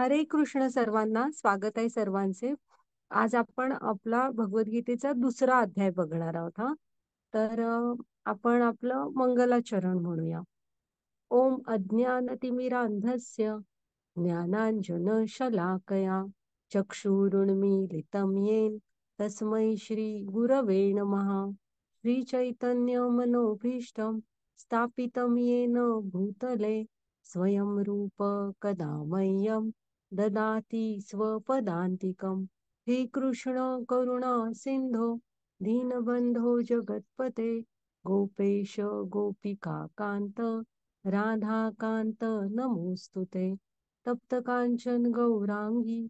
हरे कृष्ण सर्वांना स्वागत आहे सर्वांचे आज आपण आपला भगवद्गीतेचा दुसरा अध्याय बघणार आहोत हा तर आपण आपलं मंगलाचरण म्हणूया ओम अज्ञान तिमिरांधस्य ज्ञानांजन शलाकया चक्षुरुण्मीलितं येन तस्मै श्री गुरवे महा श्री चैतन्य मनोभीष्ट स्थापितं येन भूतले स्वयं रूप कदा ददाती स्वपदांतिकं हे कृष्ण करुणा सिंधो दीनबंधो जगत्पते गोपेश कांत राधाकान्त नमोस्तुते तप्त तप्तकांचन गौरांगी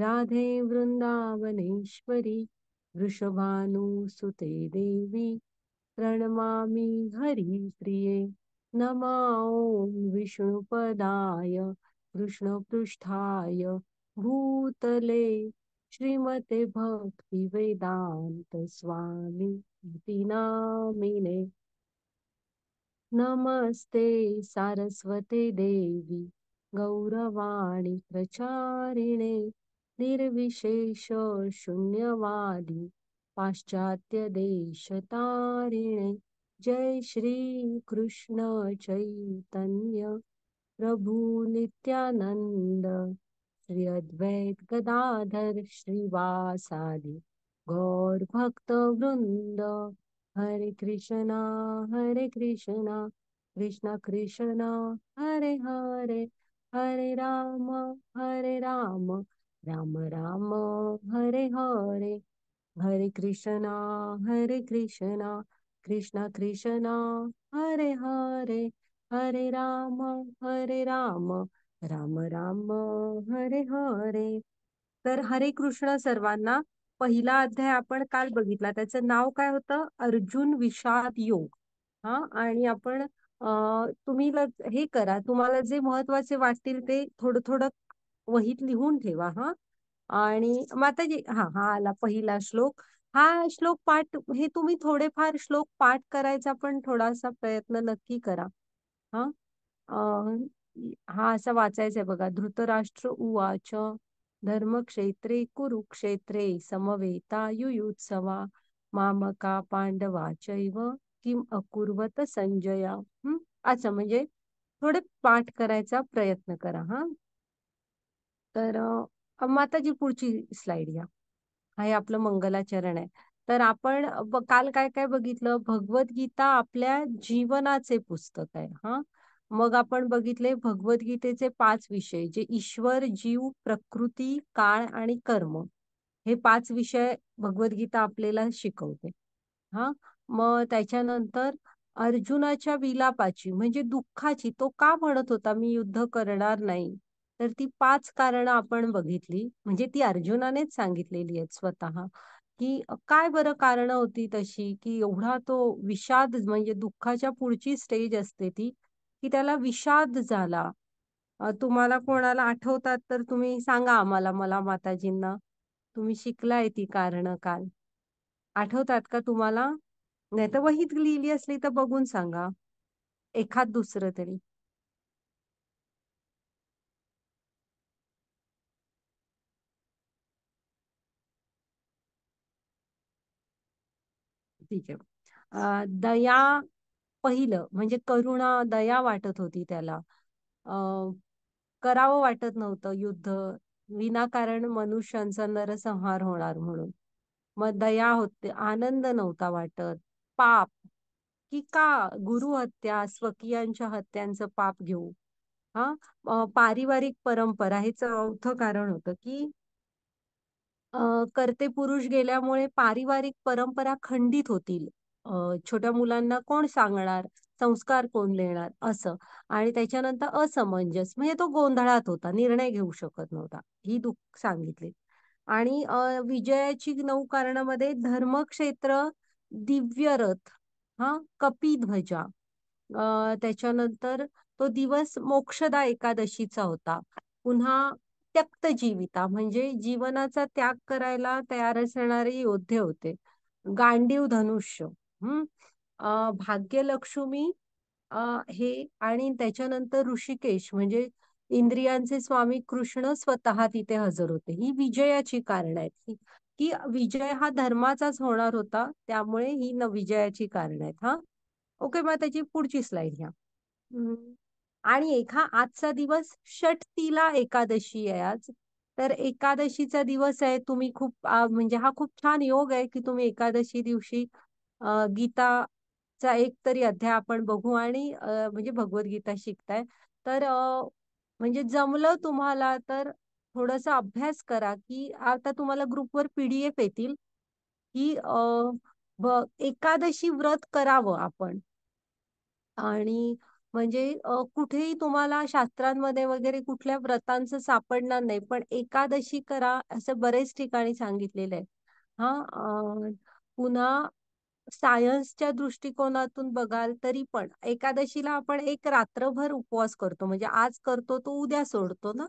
राधे वृंदावनेश्वरी वृषभानुसुते देवी प्रणमामि हरि नमा ओम विष्णुपदाय पृष्ठाय भूतले श्रीमते स्वामी नामिने नमस्ते सारस्वते देवी गौरवाणी प्रचारिणे निर्विशेष शून्यवादी पाश्चात्यदेशतारिणे जय श्री कृष्ण चैतन्य प्रभू नित्यानंद श्री अद्वैत गदाधर श्रीवासादि गौर भक्त वृंद हरे कृष्णा हरे कृष्णा कृष्णा कृष्णा हरे हरे हरे राम हरे राम राम राम हरे हरे हरे कृष्णा हरे कृष्णा कृष्णा कृष्णा हरे हरे हरे राम हरे राम राम राम हरे हरे तर हरे कृष्ण सर्वांना पहिला अध्याय आपण काल बघितला त्याचं नाव काय होतं अर्जुन विषाद योग हा आणि आपण तुम्ही हे करा तुम्हाला जे महत्वाचे वाटतील ते थोडं थोडं वहीत लिहून ठेवा हा आणि माताजी हा हा आला पहिला श्लोक हा श्लोक पाठ हे तुम्ही थोडेफार श्लोक पाठ करायचा पण थोडासा प्रयत्न नक्की करा हा हा असा वाचायचा आहे बघा धृतराष्ट्र उवाच धर्मक्षेत्रे कुरुक्षेत्रे समवेता युयुत्सवा मामका पांडवाचैव किम अकुर्वत संजया हम्म असं म्हणजे थोडे पाठ करायचा प्रयत्न करा हा तर माताजी पुढची स्लाइड या हा हे आपलं मंगलाचरण आहे तर आपण काल काय काय बघितलं भगवद्गीता आपल्या जीवनाचे पुस्तक आहे हा मग आपण बघितले भगवद्गीतेचे पाच विषय जे ईश्वर जीव प्रकृती काळ आणि कर्म हे पाच विषय भगवद्गीता आपल्याला शिकवते हा मग त्याच्यानंतर अर्जुनाच्या विलापाची म्हणजे दुःखाची तो का म्हणत होता मी युद्ध करणार नाही तर ती पाच कारण आपण बघितली म्हणजे ती अर्जुनानेच सांगितलेली आहेत स्वतः की काय बरं कारण होती तशी की एवढा तो विषाद म्हणजे दुःखाच्या पुढची स्टेज असते ती की त्याला विषाद झाला तुम्हाला कोणाला आठवतात तर तुम्ही सांगा आम्हाला मला माताजींना तुम्ही शिकलाय ती कारण काल आठवतात का तुम्हाला नाही तर वहीत लिहिली असली तर बघून सांगा एखाद दुसरं तरी आहे दया पहिलं म्हणजे करुणा दया वाटत होती त्याला करावं वाटत नव्हतं युद्ध विनाकारण मनुष्यांचा नरसंहार होणार म्हणून मग दया होते आनंद नव्हता वाटत पाप की का गुरु हत्या स्वकीयांच्या हत्यांचं पाप घेऊ हा पारिवारिक परंपरा हे चौथं कारण होतं की करते पुरुष गेल्यामुळे पारिवारिक परंपरा खंडित होतील. छोट्या मुलांना कोण सांगणार? संस्कार कोण देणार? असं. आणि त्याच्यानंतर असमंजस म्हणजे तो गोंधळात होता. निर्णय घेऊ शकत नव्हता. ही दुःख सांगितली. आणि विजयाची नऊ कारणामध्ये धर्मक्षेत्र, दिव्यरथ, हा कपिध्वजा, त्याच्यानंतर तो दिवस मोक्षदा एकादशीचा होता. पुन्हा त्यक्त जीविता म्हणजे जीवनाचा त्याग करायला तयार असणारे योद्धे होते गांडीव धनुष्य हम्म भाग्यलक्ष्मी हे आणि त्याच्यानंतर ऋषिकेश म्हणजे इंद्रियांचे स्वामी कृष्ण स्वतः तिथे हजर होते ही विजयाची कारण आहेत की विजय हा धर्माचाच होणार होता त्यामुळे ही न विजयाची कारण आहेत हा ओके मग त्याची पुढची स्लाइड घ्या आणि एका आजचा दिवस षटतीला एकादशी आहे आज तर एकादशीचा दिवस आहे तुम्ही खूप म्हणजे हा खूप छान योग आहे की तुम्ही एकादशी दिवशी गीताचा एक तरी अध्याय आपण बघू आणि म्हणजे भगवद्गीता शिकताय तर म्हणजे जमलं तुम्हाला तर थोडासा अभ्यास करा की आता तुम्हाला ग्रुपवर पीडीएफ येतील की एकादशी व्रत करावं आपण आणि म्हणजे कुठेही तुम्हाला शास्त्रांमध्ये वगैरे कुठल्या व्रतांचं सापडणार नाही पण एकादशी करा असं बरेच ठिकाणी सांगितलेलं आहे हा पुन्हा सायन्सच्या दृष्टिकोनातून बघाल तरी पण एकादशीला आपण एक रात्रभर उपवास करतो म्हणजे आज करतो तो उद्या सोडतो ना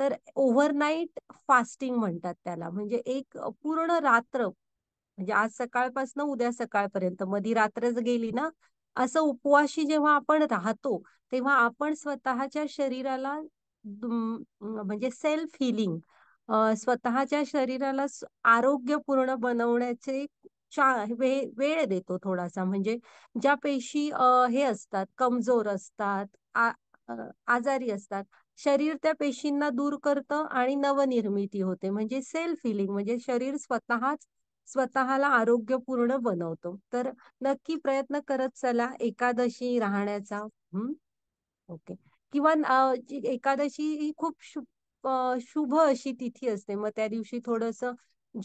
तर ओव्हरनाईट फास्टिंग म्हणतात त्याला म्हणजे एक पूर्ण रात्र म्हणजे आज सकाळपासून उद्या सकाळपर्यंत मधी रात्रच गेली ना असं उपवाशी जेव्हा आपण राहतो तेव्हा आपण स्वतःच्या शरीराला म्हणजे सेल्फ हिलिंग स्वतःच्या शरीराला आरोग्यपूर्ण बनवण्याचे वे, वेळ देतो थोडासा म्हणजे ज्या पेशी हे असतात कमजोर असतात आजारी असतात शरीर त्या पेशींना दूर करतं आणि नवनिर्मिती होते म्हणजे सेल्फ हिलिंग म्हणजे शरीर स्वतःच स्वतःला आरोग्यपूर्ण बनवतो तर नक्की प्रयत्न करत चला एकादशी राहण्याचा हम्म ओके किंवा एकादशी ही खूप शुभ अशी तिथी असते मग त्या दिवशी थोडस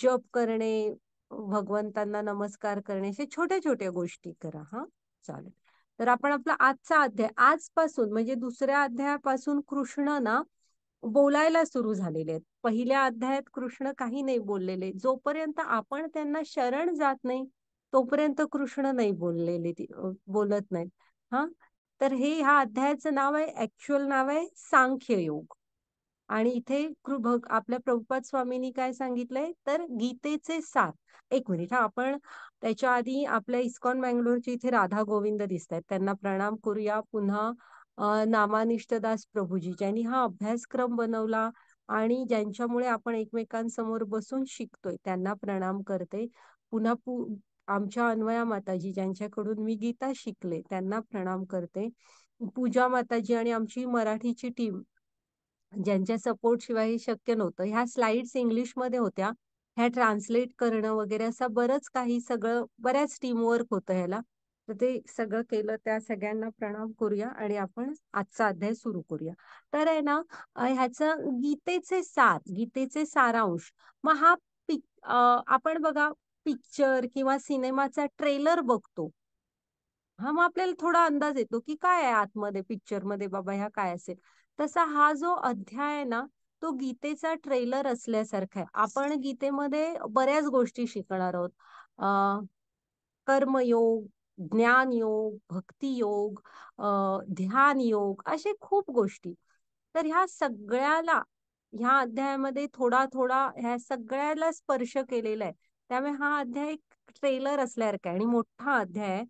जप करणे भगवंतांना नमस्कार करणे अशा छोट्या छोट्या गोष्टी करा हा चालेल तर आपण आपला आजचा अध्याय आजपासून म्हणजे दुसऱ्या अध्यायापासून कृष्ण ना बोलायला सुरू झालेले आहेत पहिल्या अध्यायात कृष्ण काही नाही बोललेले जोपर्यंत आपण त्यांना शरण जात नाही तोपर्यंत कृष्ण नाही बोललेले बोलत नाहीत हा तर हे ह्या अध्यायाचं नाव आहे ऍक्च्युअल नाव आहे सांख्य योग आणि इथे कृभग आपल्या प्रभुपाद स्वामींनी काय सांगितलंय तर गीतेचे सात एक मिनिट हा आपण त्याच्या आधी आपल्या इस्कॉन बँगलोरची इथे राधा गोविंद दिसत आहेत त्यांना प्रणाम करूया पुन्हा नामानिष्टदास प्रभूजी ज्यांनी हा अभ्यासक्रम बनवला आणि ज्यांच्यामुळे आपण एकमेकांसमोर बसून शिकतोय त्यांना प्रणाम करते पुन्हा पु आमच्या अन्वया माताजी ज्यांच्याकडून मी गीता शिकले त्यांना प्रणाम करते पूजा माताजी आणि आमची मराठीची टीम ज्यांच्या सपोर्ट शिवाय हे शक्य नव्हतं ह्या स्लाइड्स इंग्लिश मध्ये होत्या ह्या ट्रान्सलेट करणं वगैरे असं बरंच काही सगळं बऱ्याच टीमवर्क होतं ह्याला तर ते सगळं केलं त्या सगळ्यांना प्रणाम करूया आणि आपण आजचा अध्याय सुरू करूया तर आहे ना ह्याचं गीतेचे सात गीतेचे सारांश मग हा पिक आपण बघा पिक्चर किंवा सिनेमाचा ट्रेलर बघतो हा मग आपल्याला थोडा अंदाज येतो की काय आहे आतमध्ये पिक्चर मध्ये बाबा ह्या काय असेल तसा हा जो अध्याय आहे ना तो गीतेचा ट्रेलर असल्यासारखा आहे आपण गीतेमध्ये बऱ्याच गोष्टी शिकणार आहोत कर्मयोग ज्ञान योग भक्ती योग ध्यान योग असे खूप गोष्टी तर ह्या सगळ्याला ह्या अध्यायामध्ये थोडा थोडा ह्या सगळ्याला स्पर्श केलेला आहे त्यामुळे हा अध्याय एक ट्रेलर असल्यासारखा आणि मोठा अध्याय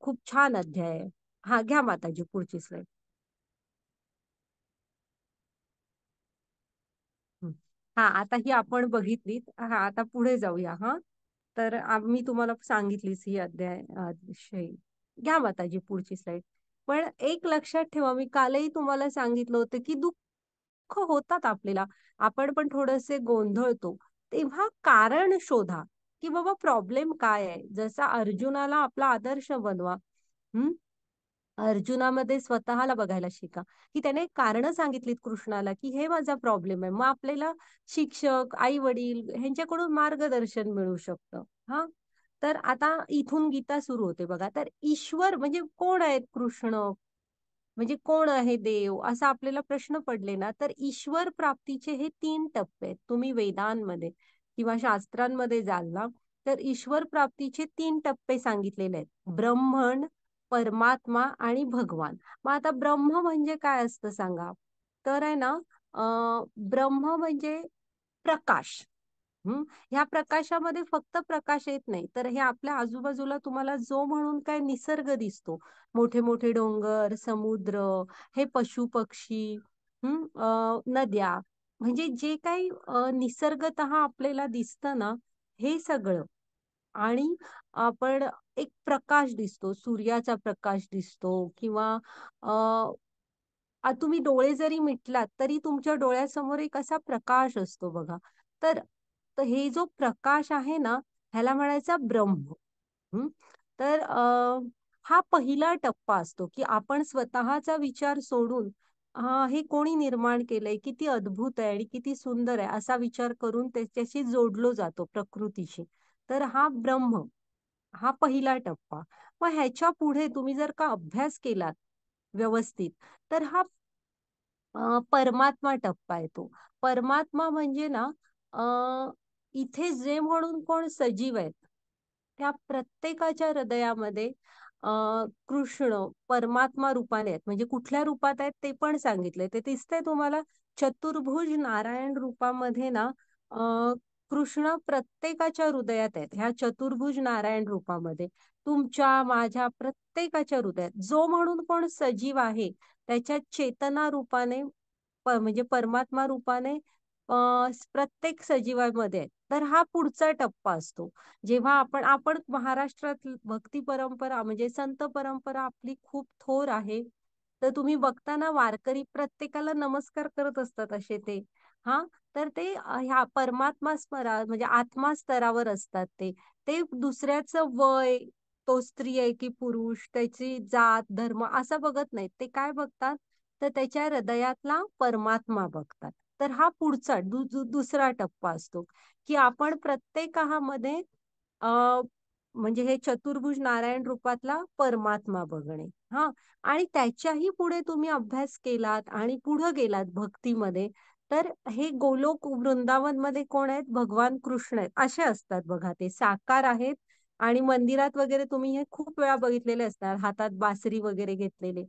खूप छान अध्याय आहे हा घ्या माताजी पुढची स्लाईड हा आता ही आपण बघितली हा आता पुढे जाऊया हा तर मी तुम्हाला सांगितलीच ही अध्याय अतिशय घ्या माताजी पुढची स्लाइड पण एक लक्षात ठेवा मी कालही तुम्हाला सांगितलं होतं की दुःख होतात आपल्याला आपण पण थोडस गोंधळतो तेव्हा कारण शोधा की बाबा प्रॉब्लेम काय आहे जसा अर्जुनाला आपला आदर्श बनवा हम्म अर्जुनामध्ये स्वतःला बघायला शिका की त्याने कारण सांगितलीत कृष्णाला की हे माझा प्रॉब्लेम आहे मग आपल्याला शिक्षक आई वडील ह्यांच्याकडून मार्गदर्शन मिळू शकतं हा तर आता इथून गीता सुरू होते बघा तर ईश्वर म्हणजे कोण आहेत कृष्ण म्हणजे कोण आहे देव असा आपल्याला प्रश्न पडले ना तर ईश्वर प्राप्तीचे हे तीन टप्पे आहेत तुम्ही वेदांमध्ये किंवा शास्त्रांमध्ये जाल ना तर ईश्वर प्राप्तीचे तीन टप्पे सांगितलेले आहेत ब्रह्मण परमात्मा आणि भगवान मग आता ब्रह्म म्हणजे काय असतं सांगा तर आहे ना ब्रह्म म्हणजे प्रकाश ह्या प्रकाशामध्ये फक्त प्रकाश येत नाही तर हे आपल्या आजूबाजूला तुम्हाला जो म्हणून काय निसर्ग दिसतो मोठे मोठे डोंगर समुद्र हे पशु पक्षी नद्या म्हणजे जे काही निसर्गत आपल्याला दिसतं ना हे सगळं आणि आपण एक प्रकाश दिसतो सूर्याचा प्रकाश दिसतो किंवा अ तुम्ही डोळे जरी मिटलात तरी तुमच्या डोळ्यासमोर एक असा प्रकाश असतो बघा तर हे जो प्रकाश आहे ना ह्याला म्हणायचा ब्रह्म तर अ हा पहिला टप्पा असतो की आपण स्वतःचा विचार सोडून हे कोणी निर्माण केलंय किती अद्भुत आहे आणि किती सुंदर आहे असा विचार करून त्याच्याशी जोडलो जातो प्रकृतीशी तर हा ब्रह्म हा पहिला टप्पा मग ह्याच्या पुढे तुम्ही जर का अभ्यास केलात व्यवस्थित तर हा परमात्मा टप्पा येतो परमात्मा म्हणजे ना इथे जे म्हणून कोण सजीव आहेत त्या प्रत्येकाच्या हृदयामध्ये कृष्ण परमात्मा रूपाने आहेत म्हणजे कुठल्या रूपात आहेत ते पण सांगितले ते दिसतंय तुम्हाला चतुर्भुज नारायण रूपामध्ये ना कृष्ण प्रत्येकाच्या हृदयात आहेत ह्या चतुर्भुज नारायण रूपामध्ये तुमच्या माझ्या प्रत्येकाच्या हृदयात जो म्हणून कोण सजीव आहे त्याच्या चेतना रूपाने म्हणजे परमात्मा रूपाने प्रत्येक सजीवामध्ये तर हा पुढचा टप्पा असतो जेव्हा आपण आपण महाराष्ट्रात भक्ती परंपरा म्हणजे संत परंपरा आपली खूप थोर आहे तर तुम्ही बघताना वारकरी प्रत्येकाला नमस्कार करत असतात असे ते हा तर ते ह्या परमात्मा स्मरा म्हणजे आत्मा स्तरावर असतात ते ते दुसऱ्याचं वय तो स्त्री आहे की पुरुष त्याची जात धर्म असं बघत नाहीत ते काय बघतात तर त्याच्या हृदयातला परमात्मा बघतात तर हा पुढचा दुसरा टप्पा असतो की आपण प्रत्येकामध्ये अ म्हणजे हे चतुर्भुज नारायण रूपातला परमात्मा बघणे हा आणि त्याच्याही पुढे तुम्ही अभ्यास केलात आणि पुढे गेलात भक्तीमध्ये तर हे गोलोक वृंदावन मध्ये कोण आहेत भगवान कृष्ण आहेत असे असतात बघा ते साकार आहेत आणि मंदिरात वगैरे तुम्ही हे खूप वेळा बघितलेले असतात हातात बासरी वगैरे घेतलेले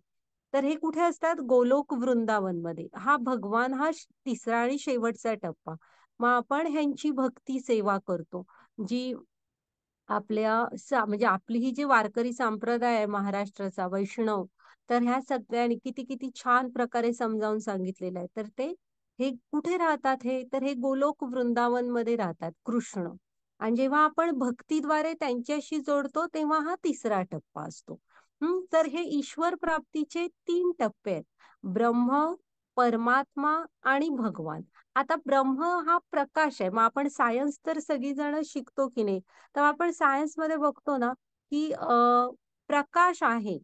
तर हे कुठे असतात गोलोक वृंदावन मध्ये हा भगवान हा तिसरा आणि शेवटचा टप्पा मग आपण ह्यांची भक्ती सेवा करतो जी आपल्या म्हणजे आपली ही जी वारकरी संप्रदाय आहे महाराष्ट्राचा वैष्णव तर ह्या सगळ्यांनी किती किती छान प्रकारे समजावून सांगितलेलं आहे तर ते हे कुठे राहतात हे तर हे गोलोक वृंदावन मध्ये राहतात कृष्ण आणि जेव्हा आपण भक्तीद्वारे त्यांच्याशी जोडतो तेव्हा हा तिसरा टप्पा असतो तर हे ईश्वर प्राप्तीचे तीन टप्पे आहेत ब्रह्म परमात्मा आणि भगवान आता ब्रह्म हा प्रकाश आहे मग आपण सायन्स तर सगळीजण शिकतो की नाही तर आपण सायन्स मध्ये बघतो ना की प्रकाश आहे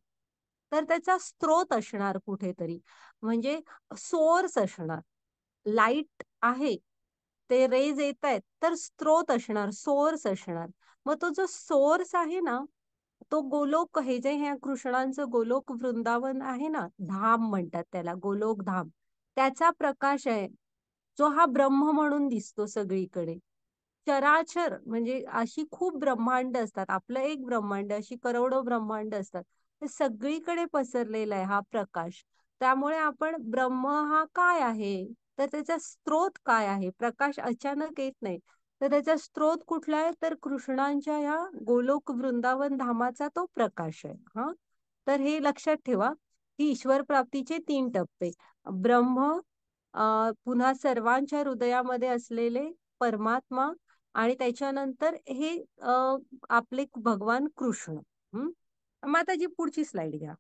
तर त्याचा स्त्रोत असणार कुठेतरी म्हणजे सोर्स असणार लाईट आहे ते रेज येत आहेत तर स्त्रोत असणार सोर्स असणार मग तो जो सोर्स आहे ना तो गोलोक हे जे ह्या कृष्णांचं गोलोक वृंदावन आहे ना धाम म्हणतात त्याला गोलोक धाम त्याचा प्रकाश आहे जो हा ब्रह्म म्हणून दिसतो सगळीकडे चराचर म्हणजे अशी खूप ब्रह्मांड असतात आपलं एक ब्रह्मांड अशी करोडो ब्रह्मांड असतात ते सगळीकडे पसरलेला आहे हा प्रकाश त्यामुळे आपण ब्रह्म हा काय आहे तर त्याचा स्त्रोत काय आहे प्रकाश अचानक येत नाही तर त्याचा स्त्रोत कुठला आहे तर कृष्णांच्या या गोलोक वृंदावन धामाचा तो प्रकाश आहे हा तर हे लक्षात ठेवा की ईश्वर प्राप्तीचे तीन टप्पे ब्रह्म पुन्हा सर्वांच्या हृदयामध्ये असलेले परमात्मा आणि त्याच्यानंतर हे आपले भगवान कृष्ण हम्म माताजी पुढची स्लाइड घ्या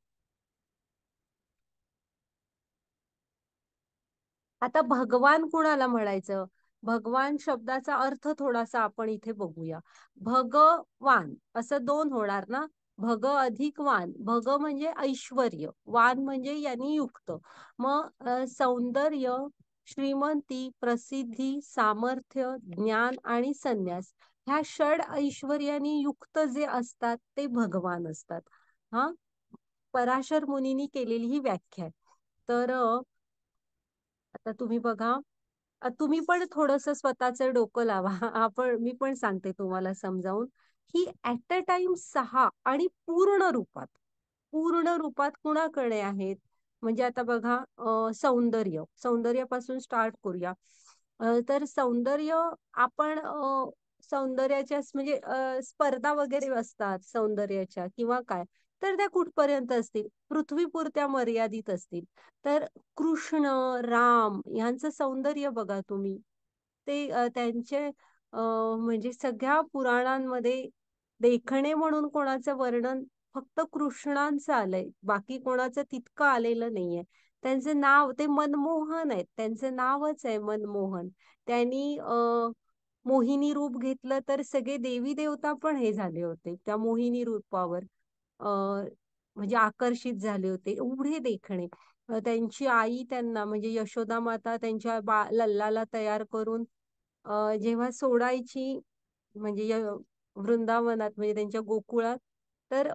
आता भगवान कुणाला म्हणायचं भगवान शब्दाचा अर्थ थोडासा आपण इथे बघूया भगवान असं दोन होणार ना भग अधिक वान भग म्हणजे ऐश्वर वान म्हणजे यांनी युक्त मग सौंदर्य श्रीमंती प्रसिद्धी सामर्थ्य ज्ञान आणि संन्यास ह्या षड ऐश्वर्यानी युक्त जे असतात ते भगवान असतात हा पराशर मुनीनी केलेली ही व्याख्या आहे तर तर तुम्ही बघा तुम्ही पण थोडस स्वतःच डोकं लावा आपण मी पण सांगते तुम्हाला समजावून की ऍट अ टाइम सहा आणि पूर्ण रूपात पूर्ण रूपात कुणाकडे आहेत म्हणजे आता बघा सौंदर्य सौंदर्यापासून स्टार्ट करूया तर सौंदर्य आपण सौंदर्याच्या म्हणजे स्पर्धा वगैरे असतात सौंदर्याच्या किंवा काय तर त्या कुठपर्यंत असतील पृथ्वीपुरत्या मर्यादित असतील तर कृष्ण राम यांचं सौंदर्य बघा तुम्ही ते त्यांचे म्हणजे सगळ्या पुराणांमध्ये देखणे म्हणून कोणाचं वर्णन फक्त कृष्णांचं आलंय बाकी कोणाचं तितकं आलेलं नाहीये त्यांचं नाव ते मनमोहन आहेत त्यांचं नावच आहे मनमोहन त्यांनी मोहिनी रूप घेतलं तर सगळे देवी देवता पण हे झाले होते त्या मोहिनी रूपावर म्हणजे आकर्षित झाले होते एवढे देखणे त्यांची आई त्यांना म्हणजे यशोदा माता त्यांच्या बा लल्लाला तयार करून जेव्हा सोडायची म्हणजे वृंदावनात म्हणजे त्यांच्या गोकुळात तर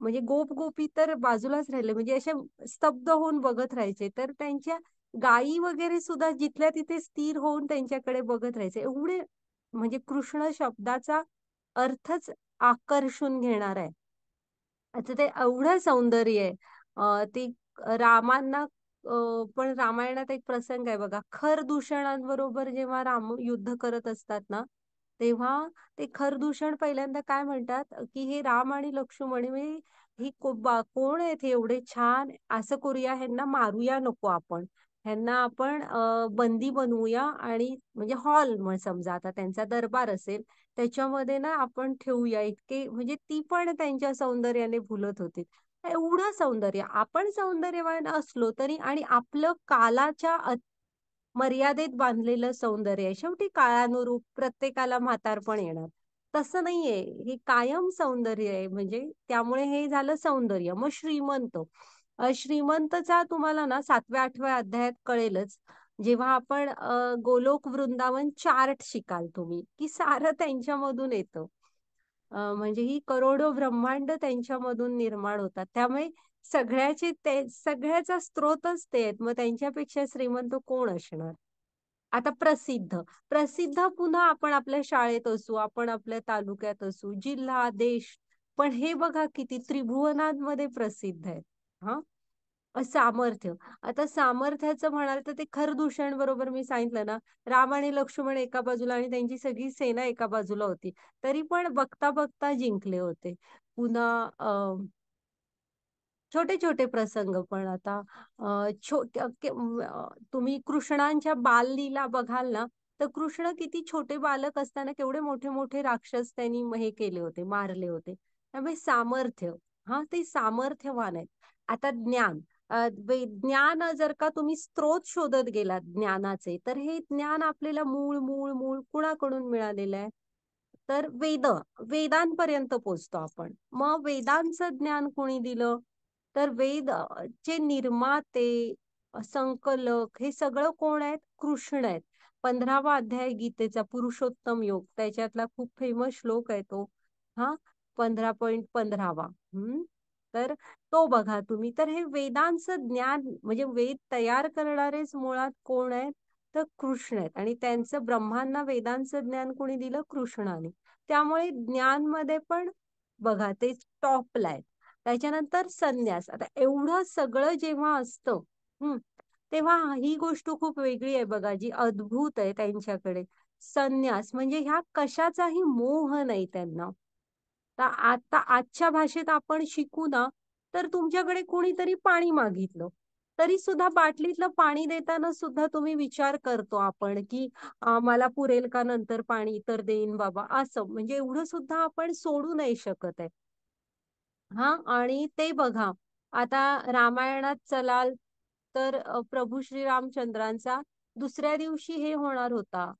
म्हणजे गोप गोपी तर बाजूलाच राहिले म्हणजे अशा स्तब्ध होऊन बघत राहायचे तर त्यांच्या गायी वगैरे सुद्धा जिथल्या तिथे स्थिर होऊन त्यांच्याकडे बघत राहायचे एवढे म्हणजे कृष्ण शब्दाचा अर्थच आकर्षून घेणार आहे अच्छा ते एवढं सौंदर्य आहे ती रामांना पण रामायणात एक प्रसंग आहे बघा खरदूषणांबरोबर जेव्हा राम युद्ध करत असतात ना तेव्हा ते खरदूषण पहिल्यांदा काय म्हणतात की हे राम आणि लक्ष्मण हे ही कोण आहेत एवढे छान असं करूया ह्यांना मारूया नको आपण ह्यांना आपण बंदी बनवूया आणि म्हणजे हॉल समजा आता त्यांचा दरबार असेल त्याच्यामध्ये ना आपण ठेवूया इतके म्हणजे ती पण त्यांच्या सौंदर्याने भुलत होती एवढं सौंदर्य आपण सौंदर्यवान असलो तरी आणि आपलं कालाच्या मर्यादेत बांधलेलं सौंदर्य शेवटी काळानुरूप प्रत्येकाला पण येणार तसं नाहीये हे कायम सौंदर्य आहे म्हणजे त्यामुळे हे झालं सौंदर्य मग श्रीमंत श्रीमंतचा तुम्हाला ना सातव्या आठव्या अध्यायात कळेलच जेव्हा आपण गोलोक वृंदावन चार्ट शिकाल तुम्ही की सारं त्यांच्यामधून येतं म्हणजे ही करोडो ब्रह्मांड त्यांच्यामधून निर्माण होतात त्यामुळे सगळ्याचे ते सगळ्याचा स्रोतच ते आहेत मग त्यांच्यापेक्षा श्रीमंत कोण असणार आता प्रसिद्ध प्रसिद्ध पुन्हा आपण आपल्या शाळेत असू आपण आपल्या तालुक्यात असू जिल्हा देश पण हे बघा किती त्रिभुवनांमध्ये प्रसिद्ध आहेत हा सामर्थ्य. आता सामर्थ्याचं म्हणाल तर ते बरोबर मी सांगितलं ना, राम आणि लक्ष्मण एका बाजूला आणि त्यांची सगळी सेना एका बाजूला होती. तरी पण बघता-बघता जिंकले होते. पुन्हा छोटे-छोटे प्रसंग पण आता तुम्ही कृष्णांच्या बाललीला बघाल ना, तर कृष्ण किती छोटे बालक असताना केवढे मोठे-मोठे राक्षस त्यांनी हे केले होते, मारले होते. त्यामुळे सामर्थ्य हा ते सामर्थ्यवान आहेत. आता ज्ञान ज्ञान जर का तुम्ही स्त्रोत शोधत गेला ज्ञानाचे तर हे ज्ञान आपल्याला मूळ मूळ मूळ कुणाकडून मिळालेलं आहे तर वेद वेदांपर्यंत पोचतो आपण मग वेदांचं ज्ञान कोणी दिलं तर वेद चे निर्माते संकलक हे सगळं कोण आहेत कृष्ण आहेत पंधरावा अध्याय गीतेचा पुरुषोत्तम योग त्याच्यातला खूप फेमस श्लोक आहे तो हा पंधरा पॉईंट पंधरावा हम्म तर तो बघा तुम्ही तर हे वेदांचं ज्ञान म्हणजे वेद तयार करणारेच मुळात कोण आहेत तर कृष्ण आहेत आणि त्यांचं ब्रह्मांना वेदांचं ज्ञान कोणी दिलं कृष्णाने त्यामुळे ज्ञान मध्ये पण बघा ते टॉपला आहेत त्याच्यानंतर संन्यास आता एवढं सगळं जेव्हा असतं हम्म तेव्हा ही गोष्ट खूप वेगळी आहे बघा जी अद्भुत आहे त्यांच्याकडे संन्यास म्हणजे ह्या कशाचाही मोह नाही त्यांना तर आता आजच्या भाषेत आपण शिकू ना तर तुमच्याकडे कोणीतरी पाणी मागितलं तरी सुद्धा बाटलीतलं पाणी देताना सुद्धा तुम्ही विचार करतो आपण की मला पुरेल का नंतर पाणी तर देईन बाबा असं म्हणजे एवढं सुद्धा आपण सोडू नाही शकत आहे हा आणि ते बघा आता रामायणात चलाल तर प्रभू श्री रामचंद्रांचा दुसऱ्या दिवशी हे होणार होता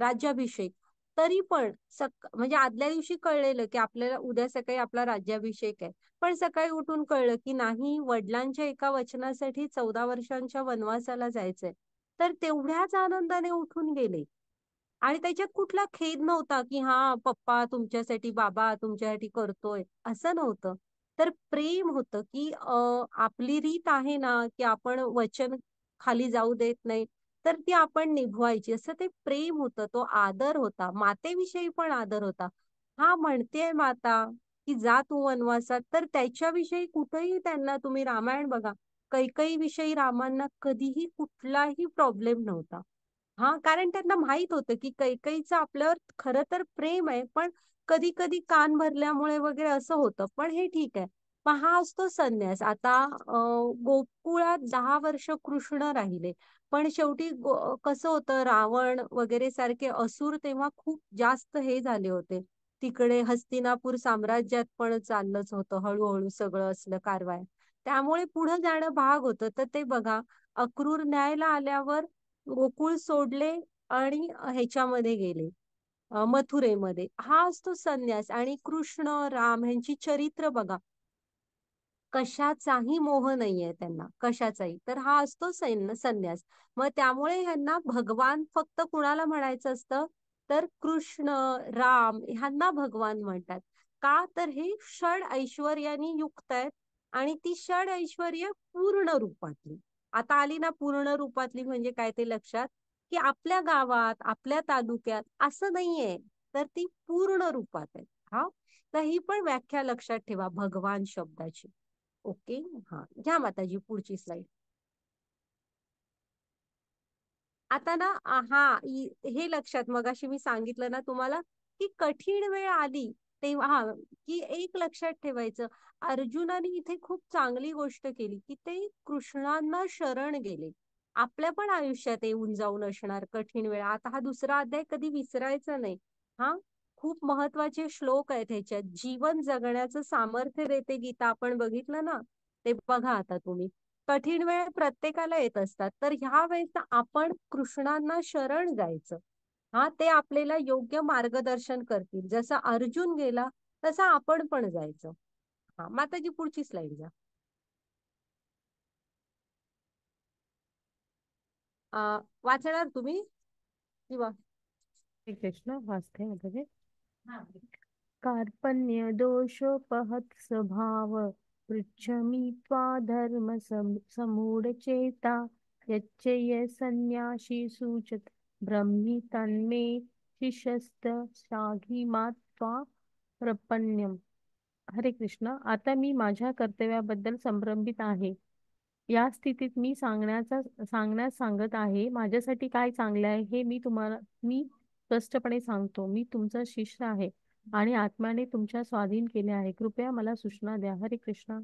राज्याभिषेक तरी पण सक म्हणजे आदल्या दिवशी कळलेलं की आपल्याला उद्या सकाळी आपला राज्याभिषेक आहे पण सकाळी उठून कळलं की नाही वडिलांच्या एका वचनासाठी चौदा वर्षांच्या वनवासाला जायचंय तर तेवढ्याच आनंदाने उठून गेले आणि त्याच्यात कुठला खेद नव्हता की हा पप्पा तुमच्यासाठी बाबा तुमच्यासाठी करतोय असं नव्हतं तर प्रेम होतं की आपली रीत आहे ना की आपण वचन खाली जाऊ देत नाही तर ती आपण निभवायची असं ते प्रेम होत तो आदर होता मातेविषयी पण आदर होता हा म्हणतेय माता की जा तू वनवासात तर त्याच्याविषयी कुठेही त्यांना तुम्ही रामायण बघा कैकई विषयी रामांना कधीही कुठलाही प्रॉब्लेम नव्हता हा कारण त्यांना माहित होतं की कैकईचं आपल्यावर खरं तर प्रेम आहे पण कधी कधी कान भरल्यामुळे वगैरे असं होतं पण हे ठीक आहे पण हा असतो संन्यास आता गोकुळात दहा वर्ष कृष्ण राहिले पण शेवटी कसं होतं रावण वगैरे सारखे असुर तेव्हा खूप जास्त हे झाले होते तिकडे हस्तिनापूर साम्राज्यात पण चाललंच होतं हळूहळू सगळं असलं कारवाय त्यामुळे पुढे जाणं भाग होतं तर ते बघा अक्रूर न्यायला आल्यावर गोकुळ सोडले आणि ह्याच्यामध्ये गेले मथुरेमध्ये हा असतो संन्यास आणि कृष्ण राम ह्यांची चरित्र बघा कशाचाही मोह नाहीये त्यांना कशाचाही तर हा असतो सैन्य संन्यास मग त्यामुळे ह्यांना भगवान फक्त कुणाला म्हणायचं असतं तर कृष्ण राम ह्यांना भगवान म्हणतात का तर हे षड ऐश्वर्यानी युक्त आहेत आणि ती षड ऐश्वर्य पूर्ण रूपातली आता आली ना पूर्ण रूपातली म्हणजे काय ते लक्षात की आपल्या गावात आपल्या तालुक्यात असं नाहीये तर ती पूर्ण रूपात आहे हा तर ही पण व्याख्या लक्षात ठेवा भगवान शब्दाची ओके हा घ्या माताजी पुढची स्लाइड आता ना हा हे लक्षात मग अशी मी सांगितलं ना तुम्हाला की कठीण वेळ आली तेव्हा हा की एक लक्षात ठेवायचं अर्जुनाने इथे खूप चांगली गोष्ट केली की ते कृष्णांना शरण गेले आपल्या पण आयुष्यात येऊन जाऊन असणार कठीण वेळ आता हा दुसरा अध्याय कधी विसरायचा नाही हा खूप महत्वाचे श्लोक आहेत ह्याच्यात जीवन जगण्याचं सामर्थ्य देते गीता आपण बघितलं ना ते बघा आता तुम्ही कठीण वेळ प्रत्येकाला येत असतात तर ह्या वेळेस आपण कृष्णांना शरण जायचं हा ते आपल्याला योग्य मार्गदर्शन करतील जसं अर्जुन गेला तसं आपण पण जायचं हा माताजी पुढची स्लाइड जा वाचणार तुम्ही कृष्ण वाचते कार्पण्यदोषोपहत स्वभाव पृच्छमी त्वा समूढचेता यच्चय संन्याशी सूचत ब्रह्मी तन्मे मात्वा प्रपण्यम हरे कृष्ण आता मी माझ्या कर्तव्याबद्दल संभ्रमित आहे या स्थितीत मी सांगण्याचा सांगण्यास सांगत आहे माझ्यासाठी काय चांगले आहे हे मी तुम्हाला मी स्पष्टपणे सांगतो मी तुमचा शिष्य आहे आणि आत्म्याने तुमच्या स्वाधीन केले आहे कृपया मला सूचना द्या हरे कृष्णा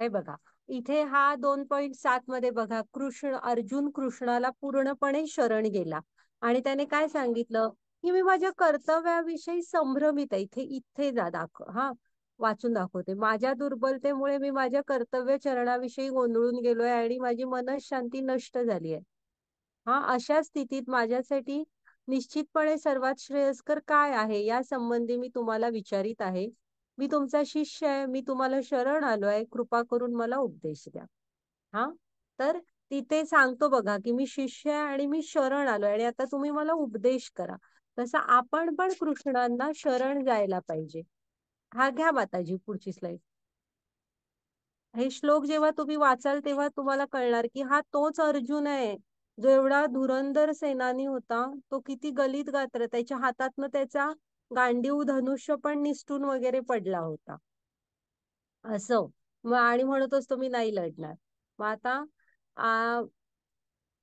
हे बघा इथे हा दोन पॉइंट सात मध्ये बघा कृष्ण अर्जुन कृष्णाला पूर्णपणे शरण गेला आणि त्याने काय सांगितलं की मी माझ्या कर्तव्याविषयी संभ्रमित आहे इथे इथे जा दाखव हा वाचून दाखवते माझ्या दुर्बलतेमुळे मी माझ्या कर्तव्य चरणाविषयी गोंधळून गेलोय आणि माझी मनशांती नष्ट झाली आहे हा अशा स्थितीत माझ्यासाठी निश्चितपणे सर्वात श्रेयस्कर काय आहे या संबंधी मी तुम्हाला विचारित आहे मी तुमचा शिष्य आहे मी तुम्हाला शरण आलो आहे कृपा करून मला उपदेश द्या हा तर तिथे सांगतो बघा की मी शिष्य आहे आणि मी शरण आलो आणि आता तुम्ही मला उपदेश करा तसं आपण पण कृष्णांना शरण जायला पाहिजे हा घ्या माताजी पुढची स्लाईड हे श्लोक जेव्हा तुम्ही वाचाल तेव्हा तुम्हाला कळणार की हा तोच अर्जुन आहे जो एवढा धुरंधर सेनानी होता तो किती गलित गात्र त्याच्या हातातनं त्याचा गांडीव धनुष्य पण निसटून वगैरे पडला होता असं आणि म्हणत असतो मी नाही लढणार मग आता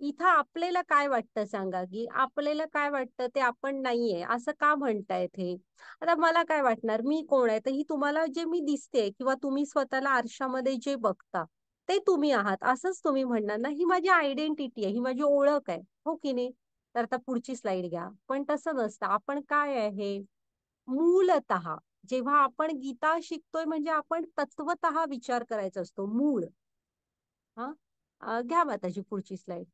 इथं आपल्याला काय वाटतं सांगा की आपल्याला काय वाटतं ते आपण नाहीये असं का म्हणतायत हे आता मला काय वाटणार मी कोण आहे तर ही तुम्हाला जे मी दिसते किंवा तुम्ही स्वतःला आरशामध्ये जे बघता ते तुम्ही आहात असंच तुम्ही म्हणणार ना ही माझी आयडेंटिटी आहे ही माझी ओळख आहे हो की नाही तर आता पुढची स्लाइड घ्या पण तसं नसतं आपण काय आहे मूलत जेव्हा आपण गीता शिकतोय म्हणजे आपण तत्वत विचार करायचा असतो मूळ हा घ्या माताजी पुढची स्लाइड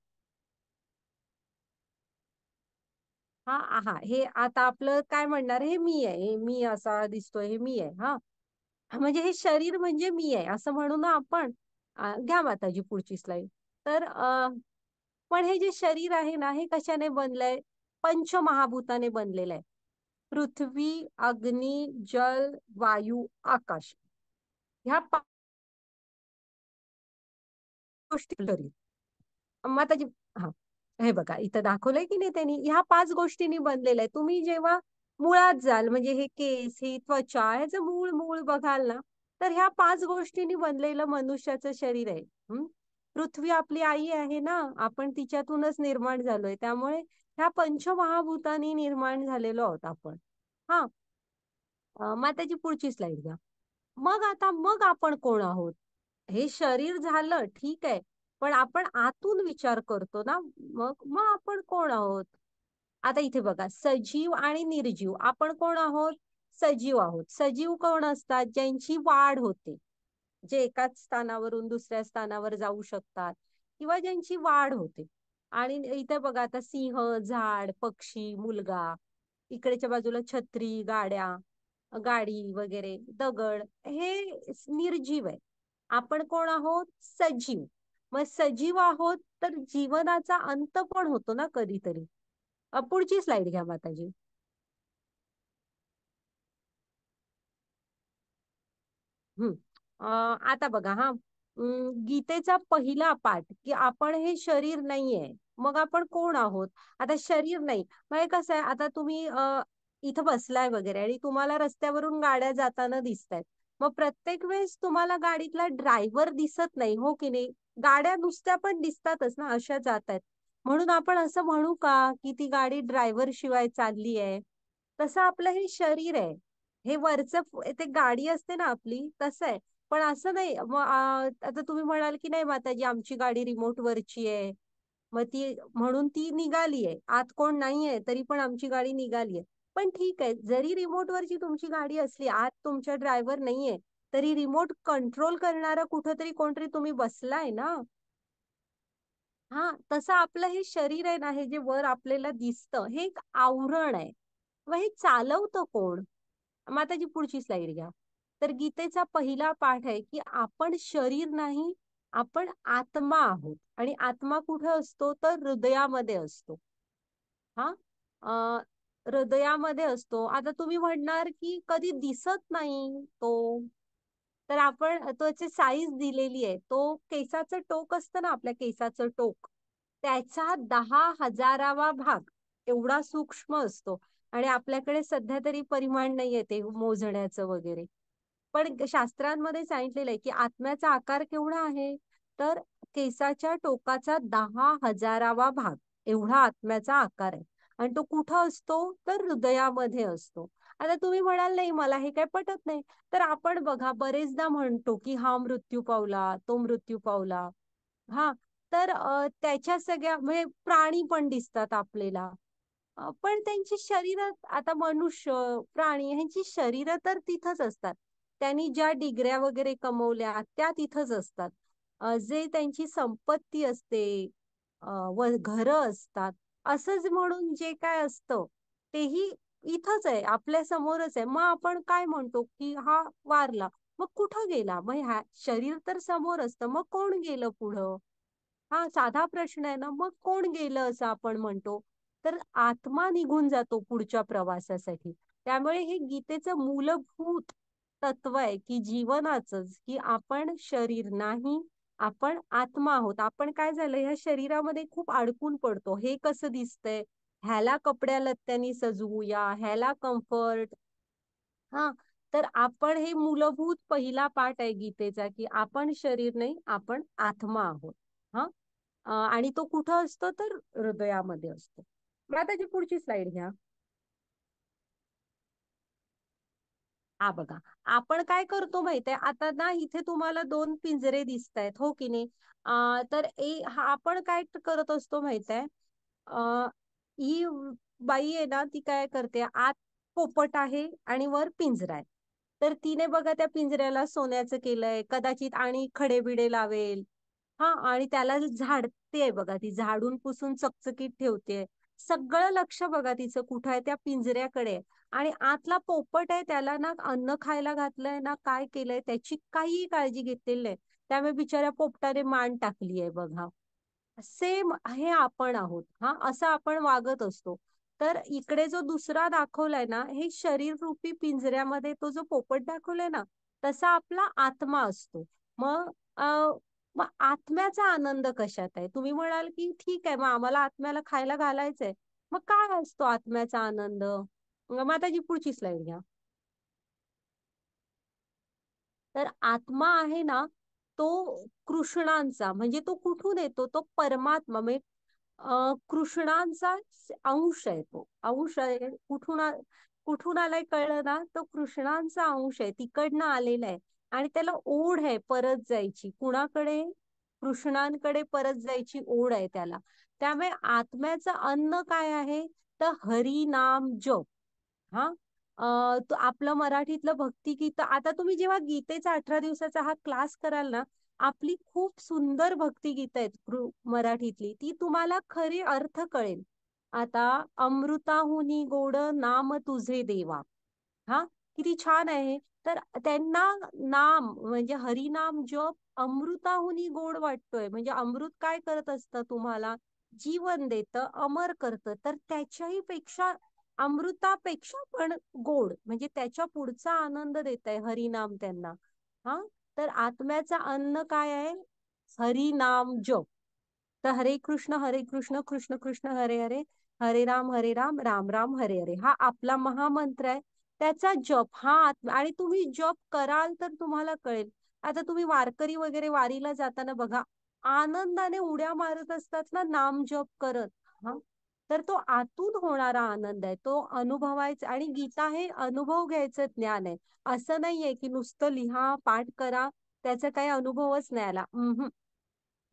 हा हा हे आता आपलं काय म्हणणार हे मी आहे मी असा दिसतोय हे मी आहे हा म्हणजे हे शरीर म्हणजे मी आहे असं म्हणू ना आपण घ्या माताजी पुढची स्लाईड तर पण हे जे शरीर आहे ना हे कशाने बनलंय पंचमहाभूताने बनलेलं आहे पृथ्वी अग्नी जल वायू आकाश ह्या गोष्टी माताजी हा हे बघा इथं दाखवलंय की नाही त्यांनी ह्या पाच गोष्टींनी बनलेलं आहे तुम्ही जेव्हा मुळात जाल म्हणजे हे केस ही त्वचा ह्याचं मूळ मूळ बघाल ना तर ह्या पाच गोष्टींनी बनलेलं मनुष्याचं शरीर आहे पृथ्वी आपली आई आहे ना आपण तिच्यातूनच निर्माण झालोय त्यामुळे ह्या पंचमहाभूतांनी निर्माण झालेलो आहोत आपण हा माताची पुढची स्लाइड घ्या मग आता मग आपण कोण आहोत हे शरीर झालं ठीक आहे पण आपण आतून विचार करतो ना मग मग आपण कोण आहोत आता इथे बघा सजीव आणि निर्जीव आपण कोण आहोत सजीव आहोत सजीव कोण असतात ज्यांची वाढ होते जे एकाच स्थानावरून दुसऱ्या स्थानावर जाऊ शकतात किंवा ज्यांची वाढ होते आणि इथे बघा आता सिंह झाड पक्षी मुलगा इकडेच्या बाजूला छत्री गाड्या गाडी वगैरे दगड हे निर्जीव आहे आपण कोण आहोत सजीव मग सजीव आहोत तर जीवनाचा अंत पण होतो ना कधीतरी पुढची स्लाइड घ्या माताजी आता बघा हा गीतेचा पहिला पाठ की आपण हे शरीर नाहीये मग आपण कोण आहोत आता शरीर नाही म्हणजे कसं आहे आता तुम्ही इथं बसलाय वगैरे आणि तुम्हाला रस्त्यावरून गाड्या जाताना दिसत आहेत मग प्रत्येक वेळेस तुम्हाला गाडीतला ड्रायव्हर दिसत नाही हो की नाही गाड्या नुसत्या पण दिसतातच ना अशा जात आहेत म्हणून आपण असं म्हणू का की ती गाडी ड्रायव्हर शिवाय चालली आहे तसं आपलं हे शरीर आहे हे वरच ते गाडी असते ना आपली तसं आहे पण असं नाही आता तुम्ही म्हणाल की नाही माताजी आमची गाडी रिमोट वरची आहे मग ती म्हणून ती निघाली आहे आत कोण नाहीये तरी पण आमची गाडी निघाली आहे पण ठीक आहे जरी रिमोट वरची तुमची गाडी असली आत तुमच्या ड्रायव्हर नाहीये तरी रिमोट कंट्रोल करणारा कुठंतरी कोणतरी तुम्ही बसलाय ना हा तसं आपलं हे शरीर आहे ना हे जे वर आपल्याला दिसतं हे एक आवरण आहे मग हे चालवतं कोण मग आता जी पुढची स्लाईड घ्या तर गीतेचा पहिला पाठ आहे की आपण शरीर नाही आपण आत्मा आहोत आणि आत्मा कुठे असतो तर हृदयामध्ये असतो हा हृदयामध्ये असतो आता तुम्ही म्हणणार की कधी दिसत नाही तो तर आपण त्याची साईज दिलेली आहे तो केसाचं टोक असतं ना आपल्या केसाचं टोक त्याचा दहा हजारावा भाग एवढा सूक्ष्म असतो आणि आपल्याकडे सध्या तरी परिमाण नाहीये ते मोजण्याचं वगैरे पण शास्त्रांमध्ये सांगितलेलं आहे की आत्म्याचा आकार केवढा आहे तर केसाच्या टोकाचा दहा हजारावा भाग एवढा आत्म्याचा आकार आहे आणि तो कुठं असतो तर हृदयामध्ये असतो आता तुम्ही म्हणाल नाही मला हे काय पटत नाही तर आपण बघा बरेचदा म्हणतो की हा मृत्यू पावला तो मृत्यू पावला हा तर त्याच्या सगळ्या म्हणजे प्राणी पण दिसतात आपल्याला पण त्यांची शरीर आता मनुष्य प्राणी ह्यांची शरीर तर तिथंच असतात त्यांनी ज्या डिग्र्या वगैरे कमवल्या त्या तिथंच असतात जे त्यांची संपत्ती असते व घर असतात असंच म्हणून जे काय असतं तेही इथंच आहे आपल्या समोरच आहे मग आपण काय म्हणतो की हा वारला मग कुठं गेला मग ह्या शरीर तर समोर असतं मग कोण गेलं पुढं हा साधा प्रश्न आहे ना मग कोण गेलं असं आपण म्हणतो तर आत्मा निघून जातो पुढच्या प्रवासासाठी त्यामुळे हे गीतेचं मूलभूत तत्व आहे की जीवनाच की आपण शरीर नाही आपण आत्मा आहोत आपण काय झालं ह्या शरीरामध्ये खूप अडकून पडतो हे कसं दिसतंय ह्याला कपड्या लत्त्यांनी सजवूया ह्याला कम्फर्ट हा तर आपण हे मूलभूत पहिला पाठ आहे गीतेचा की आपण शरीर नाही आपण आत्मा आहोत हा आणि तो कुठं असतो तर हृदयामध्ये असतो मग पुढची स्लाइड घ्या हा बघा आपण काय करतो आहे आता ना इथे तुम्हाला दोन पिंजरे दिसत आहेत हो की नाही तर ए आपण काय करत असतो माहितीये ही बाई आहे ना ती काय करते आत पोपट आहे आणि वर पिंजरा आहे तर तिने बघा त्या पिंजऱ्याला सोन्याचं केलंय कदाचित आणि खडे बिडे लावेल हा आणि त्याला झाडते बघा ती झाडून पुसून चकचकीत ठेवते सगळं लक्ष बघा तिचं कुठं आहे त्या पिंजऱ्याकडे आणि आतला पोपट आहे त्याला ना अन्न खायला घातलंय ना काय केलंय त्याची काहीही काळजी घेतलेली नाही त्यामुळे बिचाऱ्या पोपटाने मान टाकली आहे बघा सेम हे आपण आहोत हा असं आपण वागत असतो तर इकडे जो दुसरा दाखवलाय ना हे शरीर रूपी पिंजऱ्यामध्ये तो जो पोपट दाखवलाय ना तसा आपला आत्मा असतो मग मग आत्म्याचा आनंद कशात आहे तुम्ही म्हणाल की ठीक आहे मग आम्हाला आत्म्याला खायला घालायचंय मग काय असतो आत्म्याचा आनंद मग माताजी पुढची स्लाइड घ्या तर आत्मा आहे ना तो कृष्णांचा म्हणजे तो कुठून येतो तो परमात्मा म्हणजे कृष्णांचा अंश आहे तो अंश आहे कुठून कुठून आलाय कळलं ना तो कृष्णांचा अंश आहे तिकडनं आलेला आहे आणि त्याला ओढ आहे परत जायची कुणाकडे कृष्णांकडे परत जायची ओढ आहे त्याला त्यामुळे आत्म्याचं अन्न काय आहे तर नाम जप हा आपलं मराठीतलं भक्ती गीत आता तुम्ही जेव्हा गीतेचा अठरा दिवसाचा हा क्लास कराल ना आपली खूप सुंदर भक्ती गीत आहेत मराठीतली ती तुम्हाला खरी अर्थ कळेल आता अमृताहुनी गोड नाम तुझे देवा हा किती छान आहे तर त्यांना नाम म्हणजे हरिनाम जप अमृताहुनी गोड वाटतोय म्हणजे अमृत काय करत असतं तुम्हाला जीवन देतं अमर करतं तर त्याच्याही पेक्षा अमृतापेक्षा पण गोड म्हणजे त्याच्या पुढचा आनंद देत आहे हरिनाम त्यांना हा तर आत्म्याचा अन्न काय आहे हरिनाम जप तर हरे कृष्ण हरे कृष्ण कृष्ण कृष्ण हरे हरे हरे राम हरे राम राम राम हरे हरे हा आपला महामंत्र आहे त्याचा जप हा आणि तुम्ही जप कराल तर तुम्हाला कळेल आता तुम्ही वारकरी वगैरे वारीला जाताना बघा आनंदाने उड्या मारत असतात ना नाम जप करत तर तो आतून होणारा आनंद आहे तो अनुभवायचा आणि गीता हे अनुभव घ्यायचं ज्ञान आहे असं नाहीये की नुसतं लिहा पाठ करा त्याचा काही अनुभवच नाही आला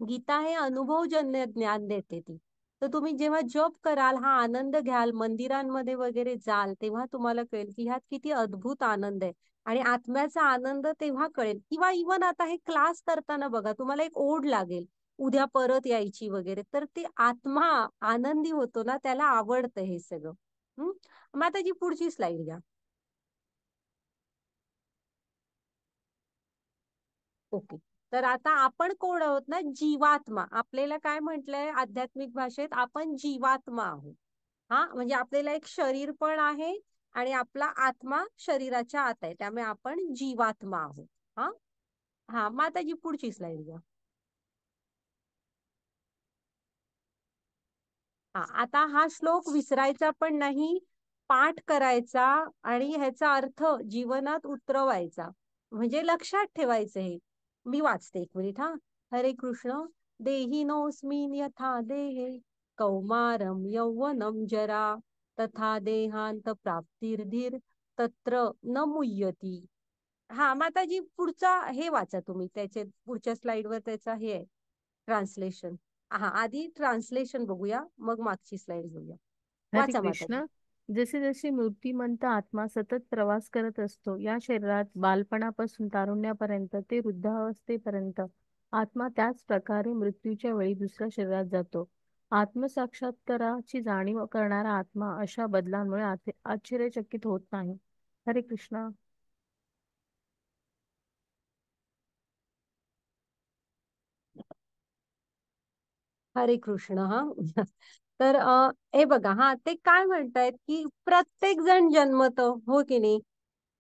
गीता हे अनुभवजन्य ज्ञान देते ती तर तुम्ही जेव्हा जप कराल हा आनंद घ्याल मंदिरांमध्ये वगैरे जाल तेव्हा तुम्हाला कळेल की ह्यात किती अद्भुत आनंद आहे आणि आत्म्याचा आनंद तेव्हा कळेल किंवा इवन आता हे क्लास करताना बघा तुम्हाला एक ओढ लागेल उद्या परत यायची वगैरे तर ते आत्मा आनंदी होतो ना त्याला आवडतं हे सगळं हम्म माताजी पुढची स्लाइड घ्या ओके तर आता आपण कोण आहोत ना जीवात्मा आपल्याला काय म्हटलंय आध्यात्मिक भाषेत आपण जीवात्मा आहोत हा म्हणजे आपल्याला एक शरीर पण आहे आणि आपला आत्मा शरीराच्या आत आहे त्यामुळे आपण जीवात्मा आहोत हा हा माताजी पुढची स्लाइड घ्या हा आता हा श्लोक विसरायचा पण नाही पाठ करायचा आणि ह्याचा अर्थ जीवनात उतरवायचा म्हणजे लक्षात ठेवायचं हे मी वाचते एक मिनिट हा हरे कृष्ण देही नोस्मिन यथा देहे कौमारम यौवनम जरा तथा देहांत प्राप्तीर्धीर तत्र न मुयती हा माताजी पुढचा हे वाचा तुम्ही त्याचे पुढच्या स्लाइडवर त्याचा हे आहे ट्रान्सलेशन हा आधी ट्रान्सलेशन बघूया मग मागची स्लाइड बघूया वाचा जसे जसे मूर्तिमंत आत्मा सतत प्रवास करत असतो या शरीरात बालपणापासून तारुण्यापर्यंत ते वृद्धावस्थेपर्यंत आत्मा त्याच प्रकारे मृत्यूच्या वेळी दुसऱ्या शरीरात जातो आत्मसाक्षात्काराची जाणीव करणारा आत्मा अशा बदलांमुळे आश्चर्यचकित होत नाही हरे कृष्ण हरे कृष्ण हा तर हे बघा हा ते काय म्हणतायत की प्रत्येक जण जन्मत हो की नाही